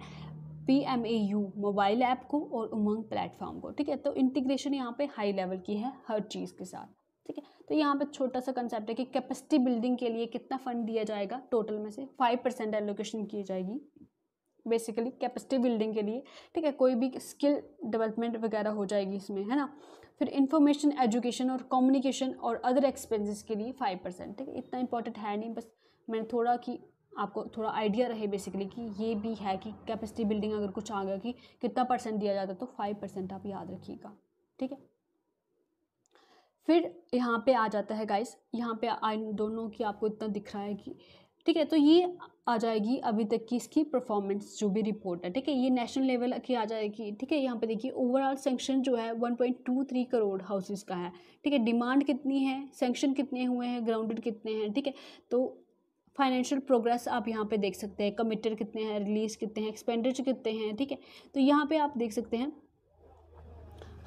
P M A U mobile app को और उमंग प्लेटफॉर्म को ठीक है तो इंटीग्रेशन यहाँ पे हाई लेवल की है हर चीज़ के साथ ठीक है तो यहाँ पे छोटा सा कंसेप्ट है कि कैपेसिटी बिल्डिंग के लिए कितना फंड दिया जाएगा टोटल में से फाइव परसेंट एलोकेशन की जाएगी बेसिकली कैपेसिटी बिल्डिंग के लिए ठीक है कोई भी स्किल डेवलपमेंट वगैरह हो जाएगी इसमें है ना फिर इंफॉर्मेशन एजुकेशन और कम्युनिकेशन और अदर एक्सपेंसेस के लिए फाइव परसेंट ठीक है इतना इंपॉर्टेंट है नहीं बस मैंने थोड़ा कि आपको थोड़ा आइडिया रहे बेसिकली कि ये भी है कि कैपेसिटी बिल्डिंग अगर कुछ आ गया कि कितना परसेंट दिया जाता है तो फाइव परसेंट आप याद रखिएगा ठीक है फिर यहाँ पे आ जाता है गाइस यहाँ पे आई डोंट नो कि आपको इतना दिख रहा है कि ठीक है तो ये आ जाएगी अभी तक की इसकी परफॉर्मेंस जो भी रिपोर्ट है ठीक है ये नेशनल लेवल की आ जाएगी ठीक है यहाँ पे देखिए ओवरऑल सेंक्शन जो है 1.23 करोड़ हाउसेस का है ठीक है डिमांड कितनी है सेंक्शन कितने हुए हैं ग्राउंडेड कितने हैं ठीक है तो फाइनेंशियल प्रोग्रेस आप यहाँ पर देख सकते हैं कमिटेड कितने हैं रिलीज कितने हैं एक्सपेंडिचर कितने हैं ठीक है तो यहाँ पर आप देख सकते हैं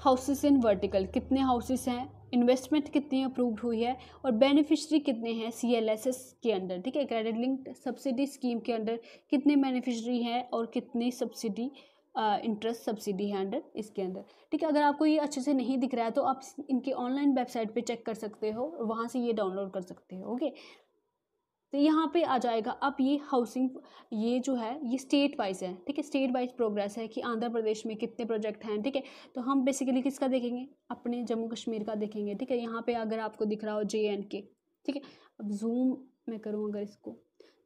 हाउसेस इन वर्टिकल कितने हाउसेस हैं इन्वेस्टमेंट कितनी अप्रूव्ड हुई है और बेनिफिशरी कितने हैं सी एल एस एस के अंडर ठीक है क्रेडिट लिंक्ड सब्सिडी स्कीम के अंडर कितने बेनिफिशरी हैं और कितनी सब्सिडी इंटरेस्ट सब्सिडी है अंडर इसके अंदर ठीक है अगर आपको ये अच्छे से नहीं दिख रहा है तो आप इनके ऑनलाइन वेबसाइट पे चेक कर सकते हो और वहाँ से ये डाउनलोड कर सकते हो ओके तो यहाँ पे आ जाएगा अब ये हाउसिंग ये जो है ये स्टेट वाइज है ठीक है स्टेट वाइज प्रोग्रेस है कि आंध्र प्रदेश में कितने प्रोजेक्ट हैं ठीक है तो हम बेसिकली किसका देखेंगे अपने जम्मू कश्मीर का देखेंगे ठीक है यहाँ पे अगर आपको दिख रहा हो जे एंड के ठीक है अब जूम मैं करूँ अगर इसको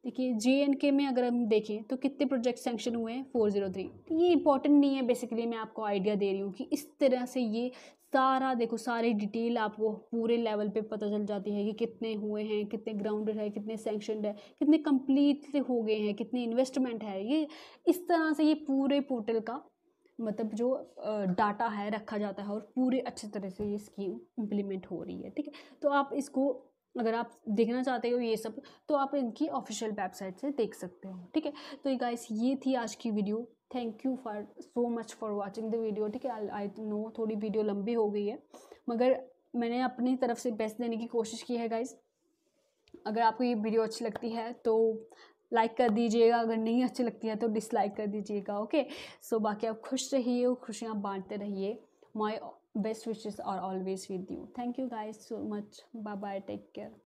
देखिए जे एंड के में अगर हम देखें तो कितने प्रोजेक्ट सेंक्शन हुए हैं फोर जीरो थ्री ये इंपॉर्टेंट नहीं है बेसिकली मैं आपको आइडिया दे रही हूँ कि इस तरह से ये सारा देखो सारी डिटेल आपको पूरे लेवल पे पता चल जाती है कि कितने हुए हैं कितने ग्राउंडेड है कितने सेंक्शनड है कितने कंप्लीट से हो गए हैं कितने इन्वेस्टमेंट है ये इस तरह से ये पूरे पोर्टल का मतलब जो डाटा है रखा जाता है और पूरे अच्छे तरह से ये स्कीम इम्प्लीमेंट हो रही है ठीक है तो आप इसको अगर आप देखना चाहते हो ये सब तो आप इनकी ऑफिशियल वेबसाइट से देख सकते हो ठीक है तो गाइस ये थी आज की video thank you for so much for watching the video ठीक है आई नो थोड़ी वीडियो लंबी हो गई है मगर मैंने अपनी तरफ से बेस्ट देने की कोशिश की है गाइज़ अगर आपको ये वीडियो अच्छी लगती है तो लाइक कर दीजिएगा अगर नहीं अच्छी लगती है तो डिसलाइक कर दीजिएगा ओके सो बाकी आप खुश रहिए खुशियाँ बांटते रहिए my best wishes are always with you thank you guys so much bye bye take care